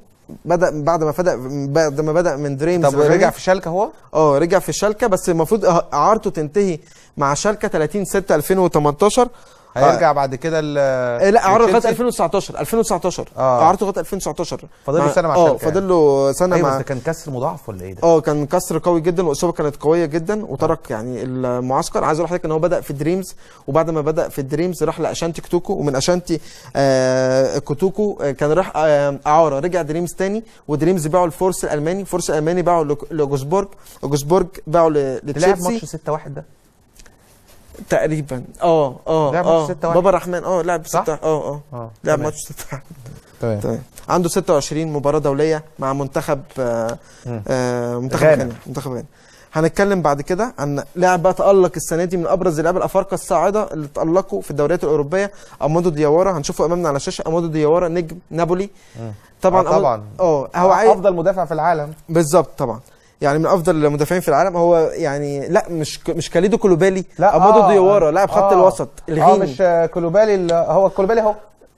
بدا بعد ما بدا بعد ما بدا من دريمز طب رجع في شالكه هو؟ اه رجع في شالكه بس المفروض اعارته تنتهي مع شالكه 30 6 2018 هيرجع بعد كده ال إيه، لا اعاره لغايه 2019 2019 اه اعارته لغايه 2019 فاضل له سنه مع آه، الشركه اه فاضل له سنه أيوة مع بس كان كسر مضاعف ولا ايه ده؟ اه كان كسر قوي جدا والاصابه كانت قويه جدا وترك آه. يعني المعسكر عايز اقول لحضرتك ان هو بدا في دريمز وبعد ما بدا في دريمز راح لاشانتي كوتوكو ومن اشانتي آه كوتوكو آه، كان راح آه اعاره رجع دريمز تاني ودريمز باعوا الفورس الالماني فورس الالماني باعوا لجوزبورج جوزبورج باعوا لتشيلسي لعب ماتش 6-1 ده تقريبا اه اه اه بابا رحمن اه لعب صح؟ ستة اه اه, آه، لعب ماتش 6 تمام عنده 26 مباراه دوليه مع منتخب آه, آه، منتخب غانا منتخب غانا هنتكلم بعد كده عن لاعب تالق السنه دي من ابرز اللاعب الافارقه الصاعده اللي تالقوا في الدوريات الاوروبيه امادو دياورا هنشوفه امامنا على الشاشه امادو دياورا نجم نابولي طبعا اه طبعا اه هو آه، عايز افضل مدافع في العالم بالظبط طبعا يعني من افضل المدافعين في العالم هو يعني لا مش ك... مش كاليدو كولوبالي لا امادو آه ديوارا لاعب خط آه الوسط اه مش كولوبالي هو كولوبالي اهو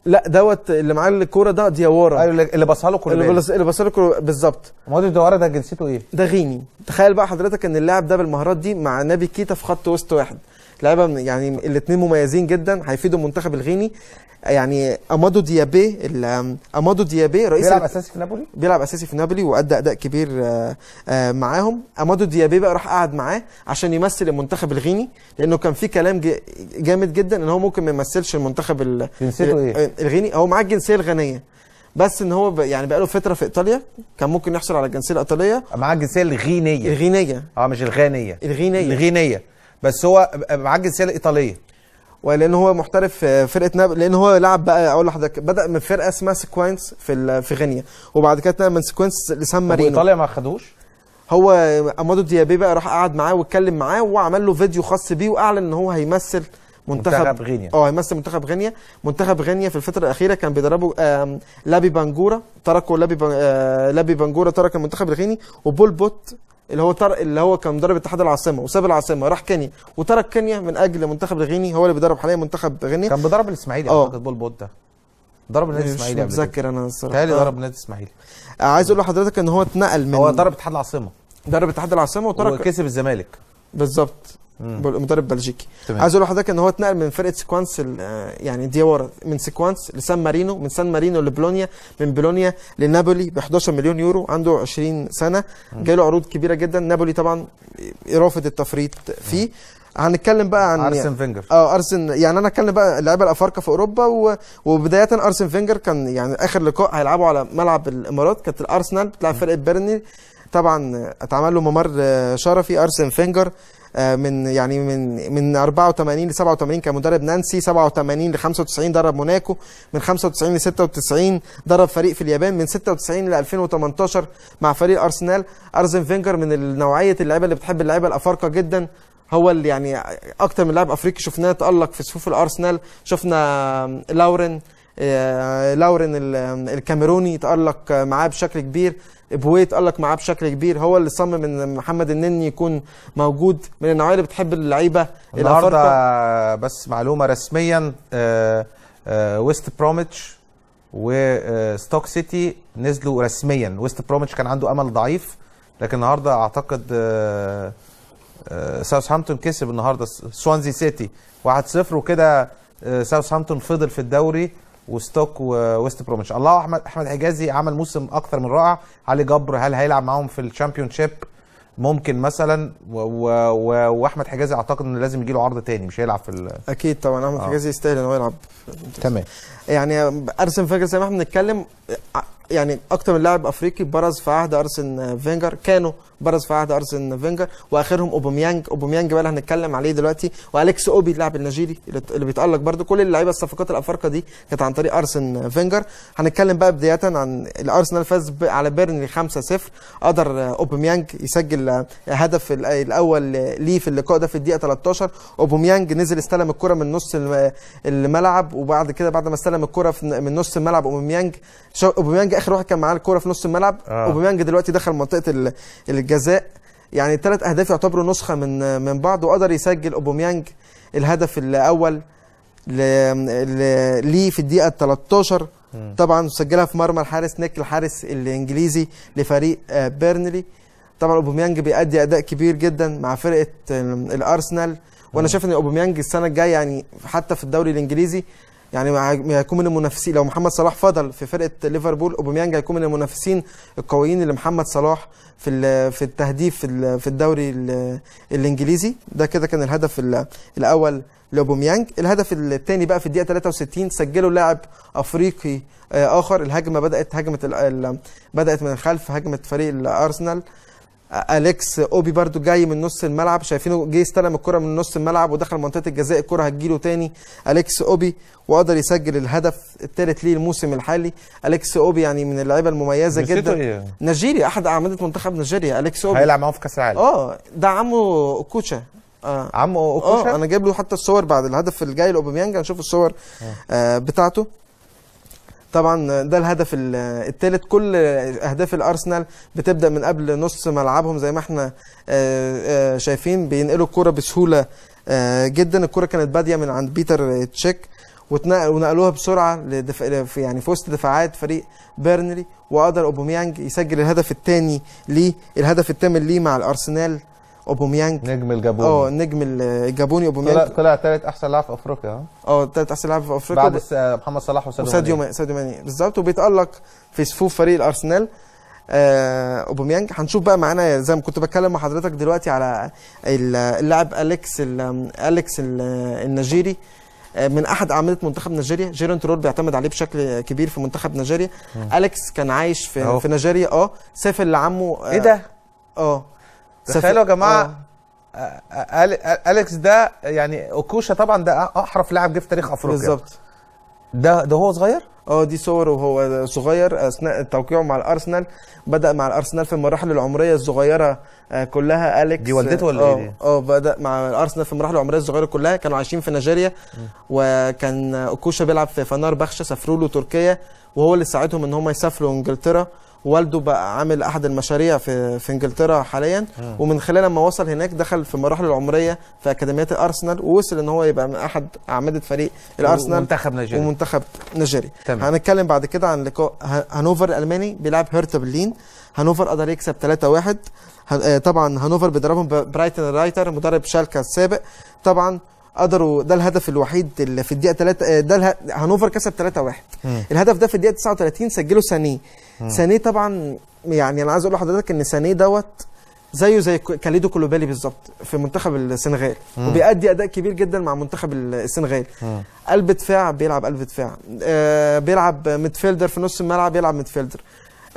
لا دوت اللي معاه الكوره ده ديوارا ايوه اللي باصها له كولوبالي اللي باصها له بالظبط امادو ديوارا ده جنسيته ايه؟ ده غيني تخيل بقى حضرتك ان اللاعب ده بالمهارات دي مع نبي كيتا في خط وسط واحد لعيبه يعني الاثنين مميزين جدا هيفيدوا المنتخب الغيني يعني امادو ديابي امادو ديابي رئيس بيلعب اساسي في نابولي بيلعب اساسي في نابولي وادى اداء كبير آه، آه، معاهم امادو ديابي بقى راح قعد معاه عشان يمثل المنتخب الغيني لانه كان في كلام جامد جدا ان هو ممكن ما يمثلش المنتخب إيه؟ آه، الغيني هو معاه الجنسيه الغنيه بس ان هو يعني بقاله فتره في ايطاليا كان ممكن يحصل على الجنسيه الايطاليه معاه الجنسيه الغينيه الغينيه اه مش الغانيه الغينيه الغينيه بس هو معاه الجنسيه الايطاليه ولان هو محترف آه، فرقه ناب لان هو لعب بقى اقول لحضرتك بدا من فرقه اسمها سيكوينس في في غينيا وبعد كده اتنقل من سيكوينس لسان مارينو ايطاليا ما خدوش هو امادو ديابي بقى راح قعد معاه واتكلم معاه وعمل له فيديو خاص بيه واعلن ان هو هيمثل منتخب, منتخب غينيا اه هيمثل منتخب غينيا منتخب غينيا في الفتره الاخيره كان بيدربه لابي بانجورا تركوا لابي بان... آه، لابي بانجورا ترك المنتخب الغيني وبول بوت اللي هو تر... اللي هو كان مدرب اتحاد العاصمه وساب العاصمه راح كينيا وترك كينيا من اجل منتخب غيني هو اللي بيدرب حاليا منتخب غينيا كان بيدرب الاسماعيلي آه. اعتقد بول بوت ده ضرب النادي الاسماعيلي مش متذكر انا الصراحه تهيألي ضرب آه. النادي الاسماعيلي آه، عايز اقول لحضرتك ان هو اتنقل من هو ضرب اتحاد العاصمه ضرب اتحاد العاصمه وترك وكسب الزمالك بالظبط مدرب بلجيكي تمام. عايز اقول لحضرتك ان هو اتنقل من فرقه سيكوانس يعني ديوارا من سيكوانس لسان مارينو من سان مارينو لبولونيا من بولونيا لنابولي ب 11 مليون يورو عنده 20 سنه جاي له عروض كبيره جدا نابولي طبعا رافض التفريط فيه هنتكلم بقى عن ارسن فينجر اه ارسن يعني انا اتكلم بقى اللعيبه الافارقه في اوروبا و... وبدايه ارسن فينجر كان يعني اخر لقاء هيلعبه على ملعب الامارات كانت الارسنال بتلعب فرقه بيرني طبعا اتعمل له ممر شرفي ارسن فينجر آه، من يعني من من 84 ل 87 كان مدرب نانسي 87 ل 95 درب موناكو من 95 ل 96 درب فريق في اليابان من 96 ل 2018 مع فريق ارسنال ارسن فينجر من نوعيه اللعيبه اللي بتحب اللعيبه الافارقه جدا هو اللي يعني اكتر من لاعب افريقي شفناه تالق في صفوف الارسنال شفنا لاورن آه، لاورين الكاميروني تألق معاه بشكل كبير بويه تألق معاه بشكل كبير هو اللي صمم ان محمد النني يكون موجود من النوعيه اللي بتحب اللعيبه النهارده بس معلومه رسميا آه، آه، ويست بروميتش وستوك سيتي نزلوا رسميا ويست بروميتش كان عنده امل ضعيف لكن النهارده اعتقد ساوثهامبتون كسب النهارده سوانزي سيتي 1-0 وكده ساوثهامبتون فضل في الدوري وستوك وويست بروميتش الله احمد احمد حجازي عمل موسم اكثر من رائع علي جبر هل هيلعب معاهم في الشامبيون شيب ممكن مثلا واحمد حجازي اعتقد انه لازم يجي له عرض تاني مش هيلعب في ال... اكيد طبعا احمد آه. حجازي يستاهل ان هو يلعب تمام يعني ارسن فكره زي ما احنا بنتكلم يعني اكتر من لاعب افريقي برز في عهد ارسن فينجر كانوا برز في عهد ارسن فينجر واخرهم اوباميانج اوباميانج بقى اللي هنتكلم عليه دلوقتي واليكس اوبي اللاعب النيجيري اللي بيتالق برده كل اللعيبه الصفقات الافارقه دي كانت عن طريق ارسن فينجر هنتكلم بقى بدايه عن الارسنال فاز على بيرنلي 5-0 قدر اوباميانج يسجل هدف الاول ليه في اللقاء ده في الدقيقه 13 اوباميانج نزل استلم الكره من نص الملعب وبعد كده بعد ما استلم الكره من نص الملعب اوباميانج اوباميانج اخر واحد كان معاه الكوره في نص الملعب آه. اوباميانج دلوقتي دخل منطقه الجزاء يعني ثلاث اهداف يعتبروا نسخه من من بعض وقدر يسجل اوباميانج الهدف الاول ليه في الدقيقه 13 م. طبعا سجلها في مرمى الحارس نيك الحارس الانجليزي لفريق آه، بيرنلي طبعا اوباميانج بيأدي اداء كبير جدا مع فرقه الارسنال وانا شايف ان اوباميانج السنه الجايه يعني حتى في الدوري الانجليزي يعني هيكون من المنافسين لو محمد صلاح فضل في فرقه ليفربول اوباميانج هيكون من المنافسين القويين لمحمد صلاح في في التهديف في في الدوري الانجليزي ده كده كان الهدف الاول لاوباميانج الهدف الثاني بقى في الدقيقه 63 سجله لاعب افريقي آه، اخر الهجمه بدات هجمه بدات من الخلف هجمه فريق الارسنال اليكس اوبي برده جاي من نص الملعب شايفينه جه استلم الكره من نص الملعب ودخل منطقه الجزاء الكره هتجيله تاني اليكس اوبي وقدر يسجل الهدف الثالث ليه الموسم الحالي اليكس اوبي يعني من اللعيبه المميزه جدا إيه؟ نيجيريا احد اعمده منتخب نيجيريا اليكس اوبي هيلعب معاهم في كاس العالم اه ده عمه كوتشا آه. عمه اوكوشا اه انا جايب له حتى الصور بعد الهدف الجاي لاوباميانج هنشوف الصور آه, آه، بتاعته طبعا ده الهدف الثالث كل اهداف الارسنال بتبدا من قبل نص ملعبهم زي ما احنا آه، آه، شايفين بينقلوا الكره بسهوله آه، جدا الكره كانت باديه من عند بيتر تشيك ونقلوها بسرعه لدف... يعني في وسط دفاعات فريق بيرنلي وقدر اوباميانج يسجل الهدف الثاني ليه الهدف الثامن ليه مع الارسنال اوبوميانج نجم الجابوني اه نجم الجابوني اوبوميانج طلع طلع ثالث احسن لاعب في افريقيا اه ثالث احسن لاعب في افريقيا بعد محمد صلاح وساديو ماني وساديو ماني بالظبط وبيتالق في صفوف فريق الارسنال آه اوبوميانج هنشوف بقى معانا زي ما كنت بتكلم مع حضرتك دلوقتي على اللاعب اليكس اليكس النيجيري آه، من احد اعمده منتخب نيجيريا جيرون ترور بيعتمد عليه بشكل كبير في منتخب نيجيريا اليكس كان عايش في أوه. في نيجيريا اه سافر لعمه آه، ايه ده اه تخيلوا يا جماعه آه. آه، آه، اليكس ده يعني اوكوشا طبعا ده احرف لاعب جه في تاريخ افريقيا بالظبط ده ده هو صغير؟ اه دي صور وهو صغير اثناء توقيعه مع الارسنال بدا مع الارسنال في المراحل العمريه الصغيره كلها اليكس دي والدته ولا ايه اه بدا مع الارسنال في المراحل العمريه الصغيره كلها كانوا عايشين في نيجيريا وكان اوكوشا بيلعب في فنار بخشه سافروا له تركيا وهو اللي ساعدهم ان هم يسافروا انجلترا والده بقى عامل احد المشاريع في في انجلترا حاليا م. ومن خلال لما وصل هناك دخل في مراحل العمريه في اكاديميات الارسنال ووصل ان هو يبقى من احد اعمده فريق الارسنال ومنتخب نيجيري ومنتخب نيجيري هنتكلم بعد كده عن لقاء هانوفر الالماني بيلعب هيرتا برلين هانوفر قدر يكسب 3-1 آه، طبعا هانوفر بيدربهم برايتن رايتر مدرب شالكا السابق طبعا قدروا ده الهدف الوحيد اللي في الدقيقه 3 آه، ده هانوفر كسب 3-1 الهدف ده في الدقيقه 39 سجله سانيه سانيه طبعا يعني انا عايز اقول لحضرتك ان سانيه دوت زيه زي كاليدو كلوبالي بالظبط في منتخب السنغال وبيأدي اداء كبير جدا مع منتخب السنغال قلب دفاع بيلعب قلب دفاع آه بيلعب ميدفيلدر في نص الملعب بيلعب ميدفيلدر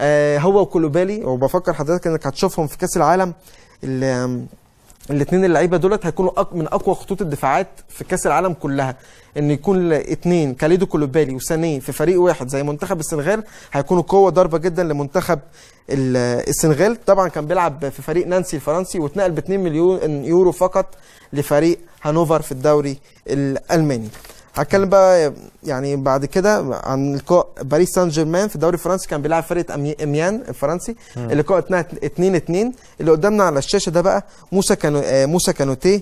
آه هو وكلوبالي وبفكر حضرتك انك هتشوفهم في كاس العالم الاثنين اللعيبه دولت هيكونوا من اقوى خطوط الدفاعات في كاس العالم كلها ان يكون اثنين كاليدو كولوبالي وسانيه في فريق واحد زي منتخب السنغال هيكونوا قوه ضاربه جدا لمنتخب السنغال طبعا كان بيلعب في فريق نانسي الفرنسي واتنقل ب 2 مليون يورو فقط لفريق هانوفر في الدوري الالماني هتكلم بقى يعني بعد كده عن لقاء باريس سان جيرمان في الدوري الفرنسي كان بيلعب فرقه اميان الفرنسي اللقاء 2 2 اللي قدامنا على الشاشه ده بقى موسى كانو آه، موسى كانوتيه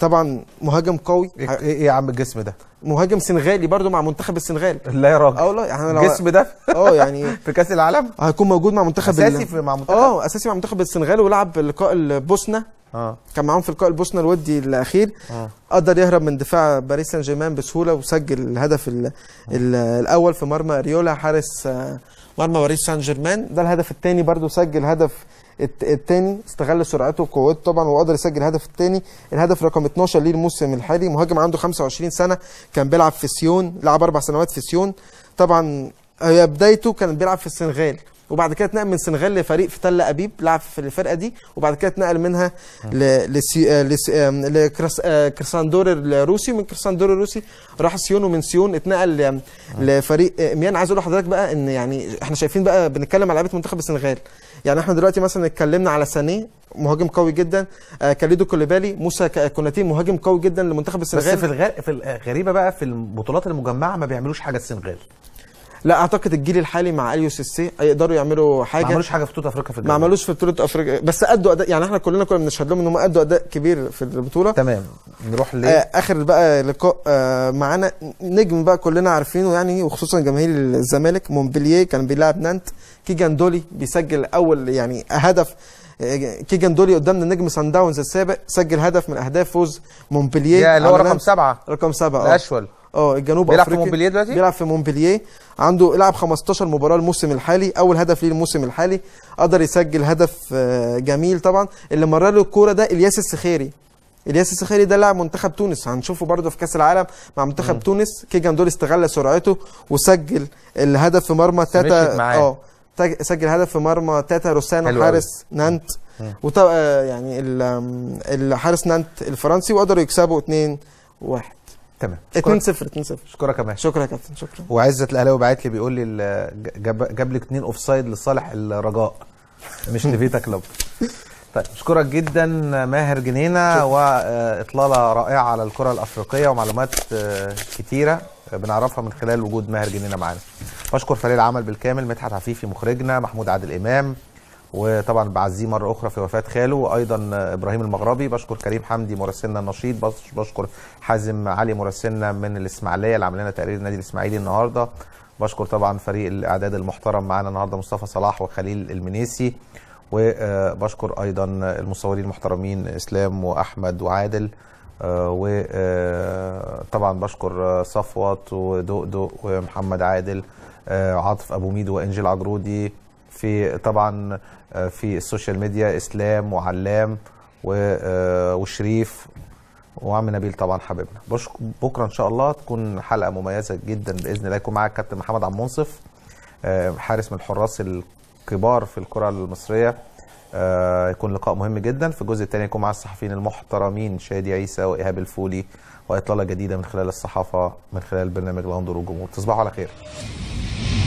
طبعا مهاجم قوي إيه،, ايه يا عم الجسم ده مهاجم سنغالي برضو مع منتخب السنغال لا يا يعني راجل اه والله احنا لو الجسم ده <laughs> اه يعني <laughs> في كاس العالم هيكون موجود مع منتخب اساسي في مع منتخب اه اساسي مع منتخب السنغال ولعب لقاء البوسنه اه كان معاهم في لقاء البوسنه الودي الاخير آه. قدر يهرب من دفاع باريس سان جيرمان بسهوله وسجل الهدف الـ أه. الـ الاول في مرمى اريولا حارس آه، مرمى باريس سان جيرمان ده الهدف الثاني برضو سجل هدف الثاني استغل سرعته وقوته طبعا وقدر يسجل الهدف الثاني الهدف رقم 12 ليه الموسم الحالي مهاجم عنده 25 سنه كان بيلعب في سيون لعب اربع سنوات في سيون طبعا آه، هي بدايته كان بيلعب في السنغال وبعد كده اتنقل من السنغال لفريق في تل ابيب لعب في الفرقه دي وبعد كده اتنقل منها لكرساندور آه، آه، الروسي ومن كرساندور الروسي راح سيون ومن سيون اتنقل لفريق ميان عايز اقول لحضرتك بقى ان يعني احنا شايفين بقى بنتكلم على لعيبه منتخب السنغال يعني احنا دلوقتي مثلا اتكلمنا على سانيه مهاجم قوي جدا آه كاليدو كوليبالي موسى كوناتي مهاجم قوي جدا لمنتخب السنغال بس في الغ... في الغريبه آه، بقى في البطولات المجمعه ما بيعملوش حاجه السنغال لا اعتقد الجيل الحالي مع اليو سيسي يقدروا يعملوا حاجه ما عملوش حاجه في بطوله افريقيا في ما عملوش في بطوله افريقيا بس ادوا اداء يعني احنا كلنا كنا بنشهد لهم ان هم ادوا اداء كبير في البطوله تمام نروح ل آه اخر بقى لقاء آه معانا نجم بقى كلنا عارفينه يعني وخصوصا جماهير الزمالك مونبلييه كان بيلعب نانت كيجان دولي بيسجل اول يعني هدف كيجان دولي قدام النجم سان داونز السابق سجل هدف من اهداف فوز مونبلييه اللي هو رقم سبعه رقم سبعه اه الاشول اه الجنوب بيلعب بيلعب في مونبلييه دلوقتي بيلعب في مونبلييه عنده لعب 15 مباراه الموسم الحالي اول هدف ليه الموسم الحالي قدر يسجل هدف آه، جميل طبعا اللي مرر له الكوره ده الياس السخيري الياس السخيري ده لاعب منتخب تونس هنشوفه برده في كاس العالم مع منتخب م. تونس كيجان دولي استغل سرعته وسجل الهدف في مرمى تاتا اه سجل هدف في مرمى تاتا روسانو حارس نانت وطبعا آه، يعني الحارس نانت الفرنسي وقدروا يكسبوا 2 1 تمام 2 0 2 0 اشكرك كمان شكرا يا كابتن شكرا وعزت الاهلاوي باعت لي بيقول لي جاب, جاب لك اثنين اوف سايد لصالح الرجاء مش <laughs> لفيتا كلوب طيب اشكرك جدا ماهر جنينه واطلاله آه، رائعه على الكره الافريقيه ومعلومات آه، كتيره بنعرفها من خلال وجود ماهر جنينه معانا بشكر فريق العمل بالكامل مدحت عفيفي مخرجنا محمود عادل امام وطبعا بعزيه مره اخرى في وفاه خاله وايضا ابراهيم المغربي بشكر كريم حمدي مراسلنا النشيط بشكر حازم علي مراسلنا من الاسماعيليه اللي عمل لنا تقرير النادي الاسماعيلي النهارده بشكر طبعا فريق الاعداد المحترم معانا النهارده مصطفى صلاح وخليل المنيسي وبشكر ايضا المصورين المحترمين اسلام واحمد وعادل وطبعا بشكر صفوت ودؤدؤ ومحمد عادل آه، عاطف ابو ميدو وانجيل عجرودي في طبعا آه، في السوشيال ميديا اسلام وعلام آه، وشريف وعم نبيل طبعا حبيبنا بكره ان شاء الله تكون حلقه مميزه جدا باذن الله يكون معاك كابتن محمد عبد المنصف حارس من الحراس الكبار في الكره المصريه يكون لقاء مهم جدا في الجزء الثاني يكون مع الصحفيين المحترمين شادي عيسى وايهاب الفولي واطلاله جديده من خلال الصحافه من خلال برنامج لندن والجمهور تصبحوا على خير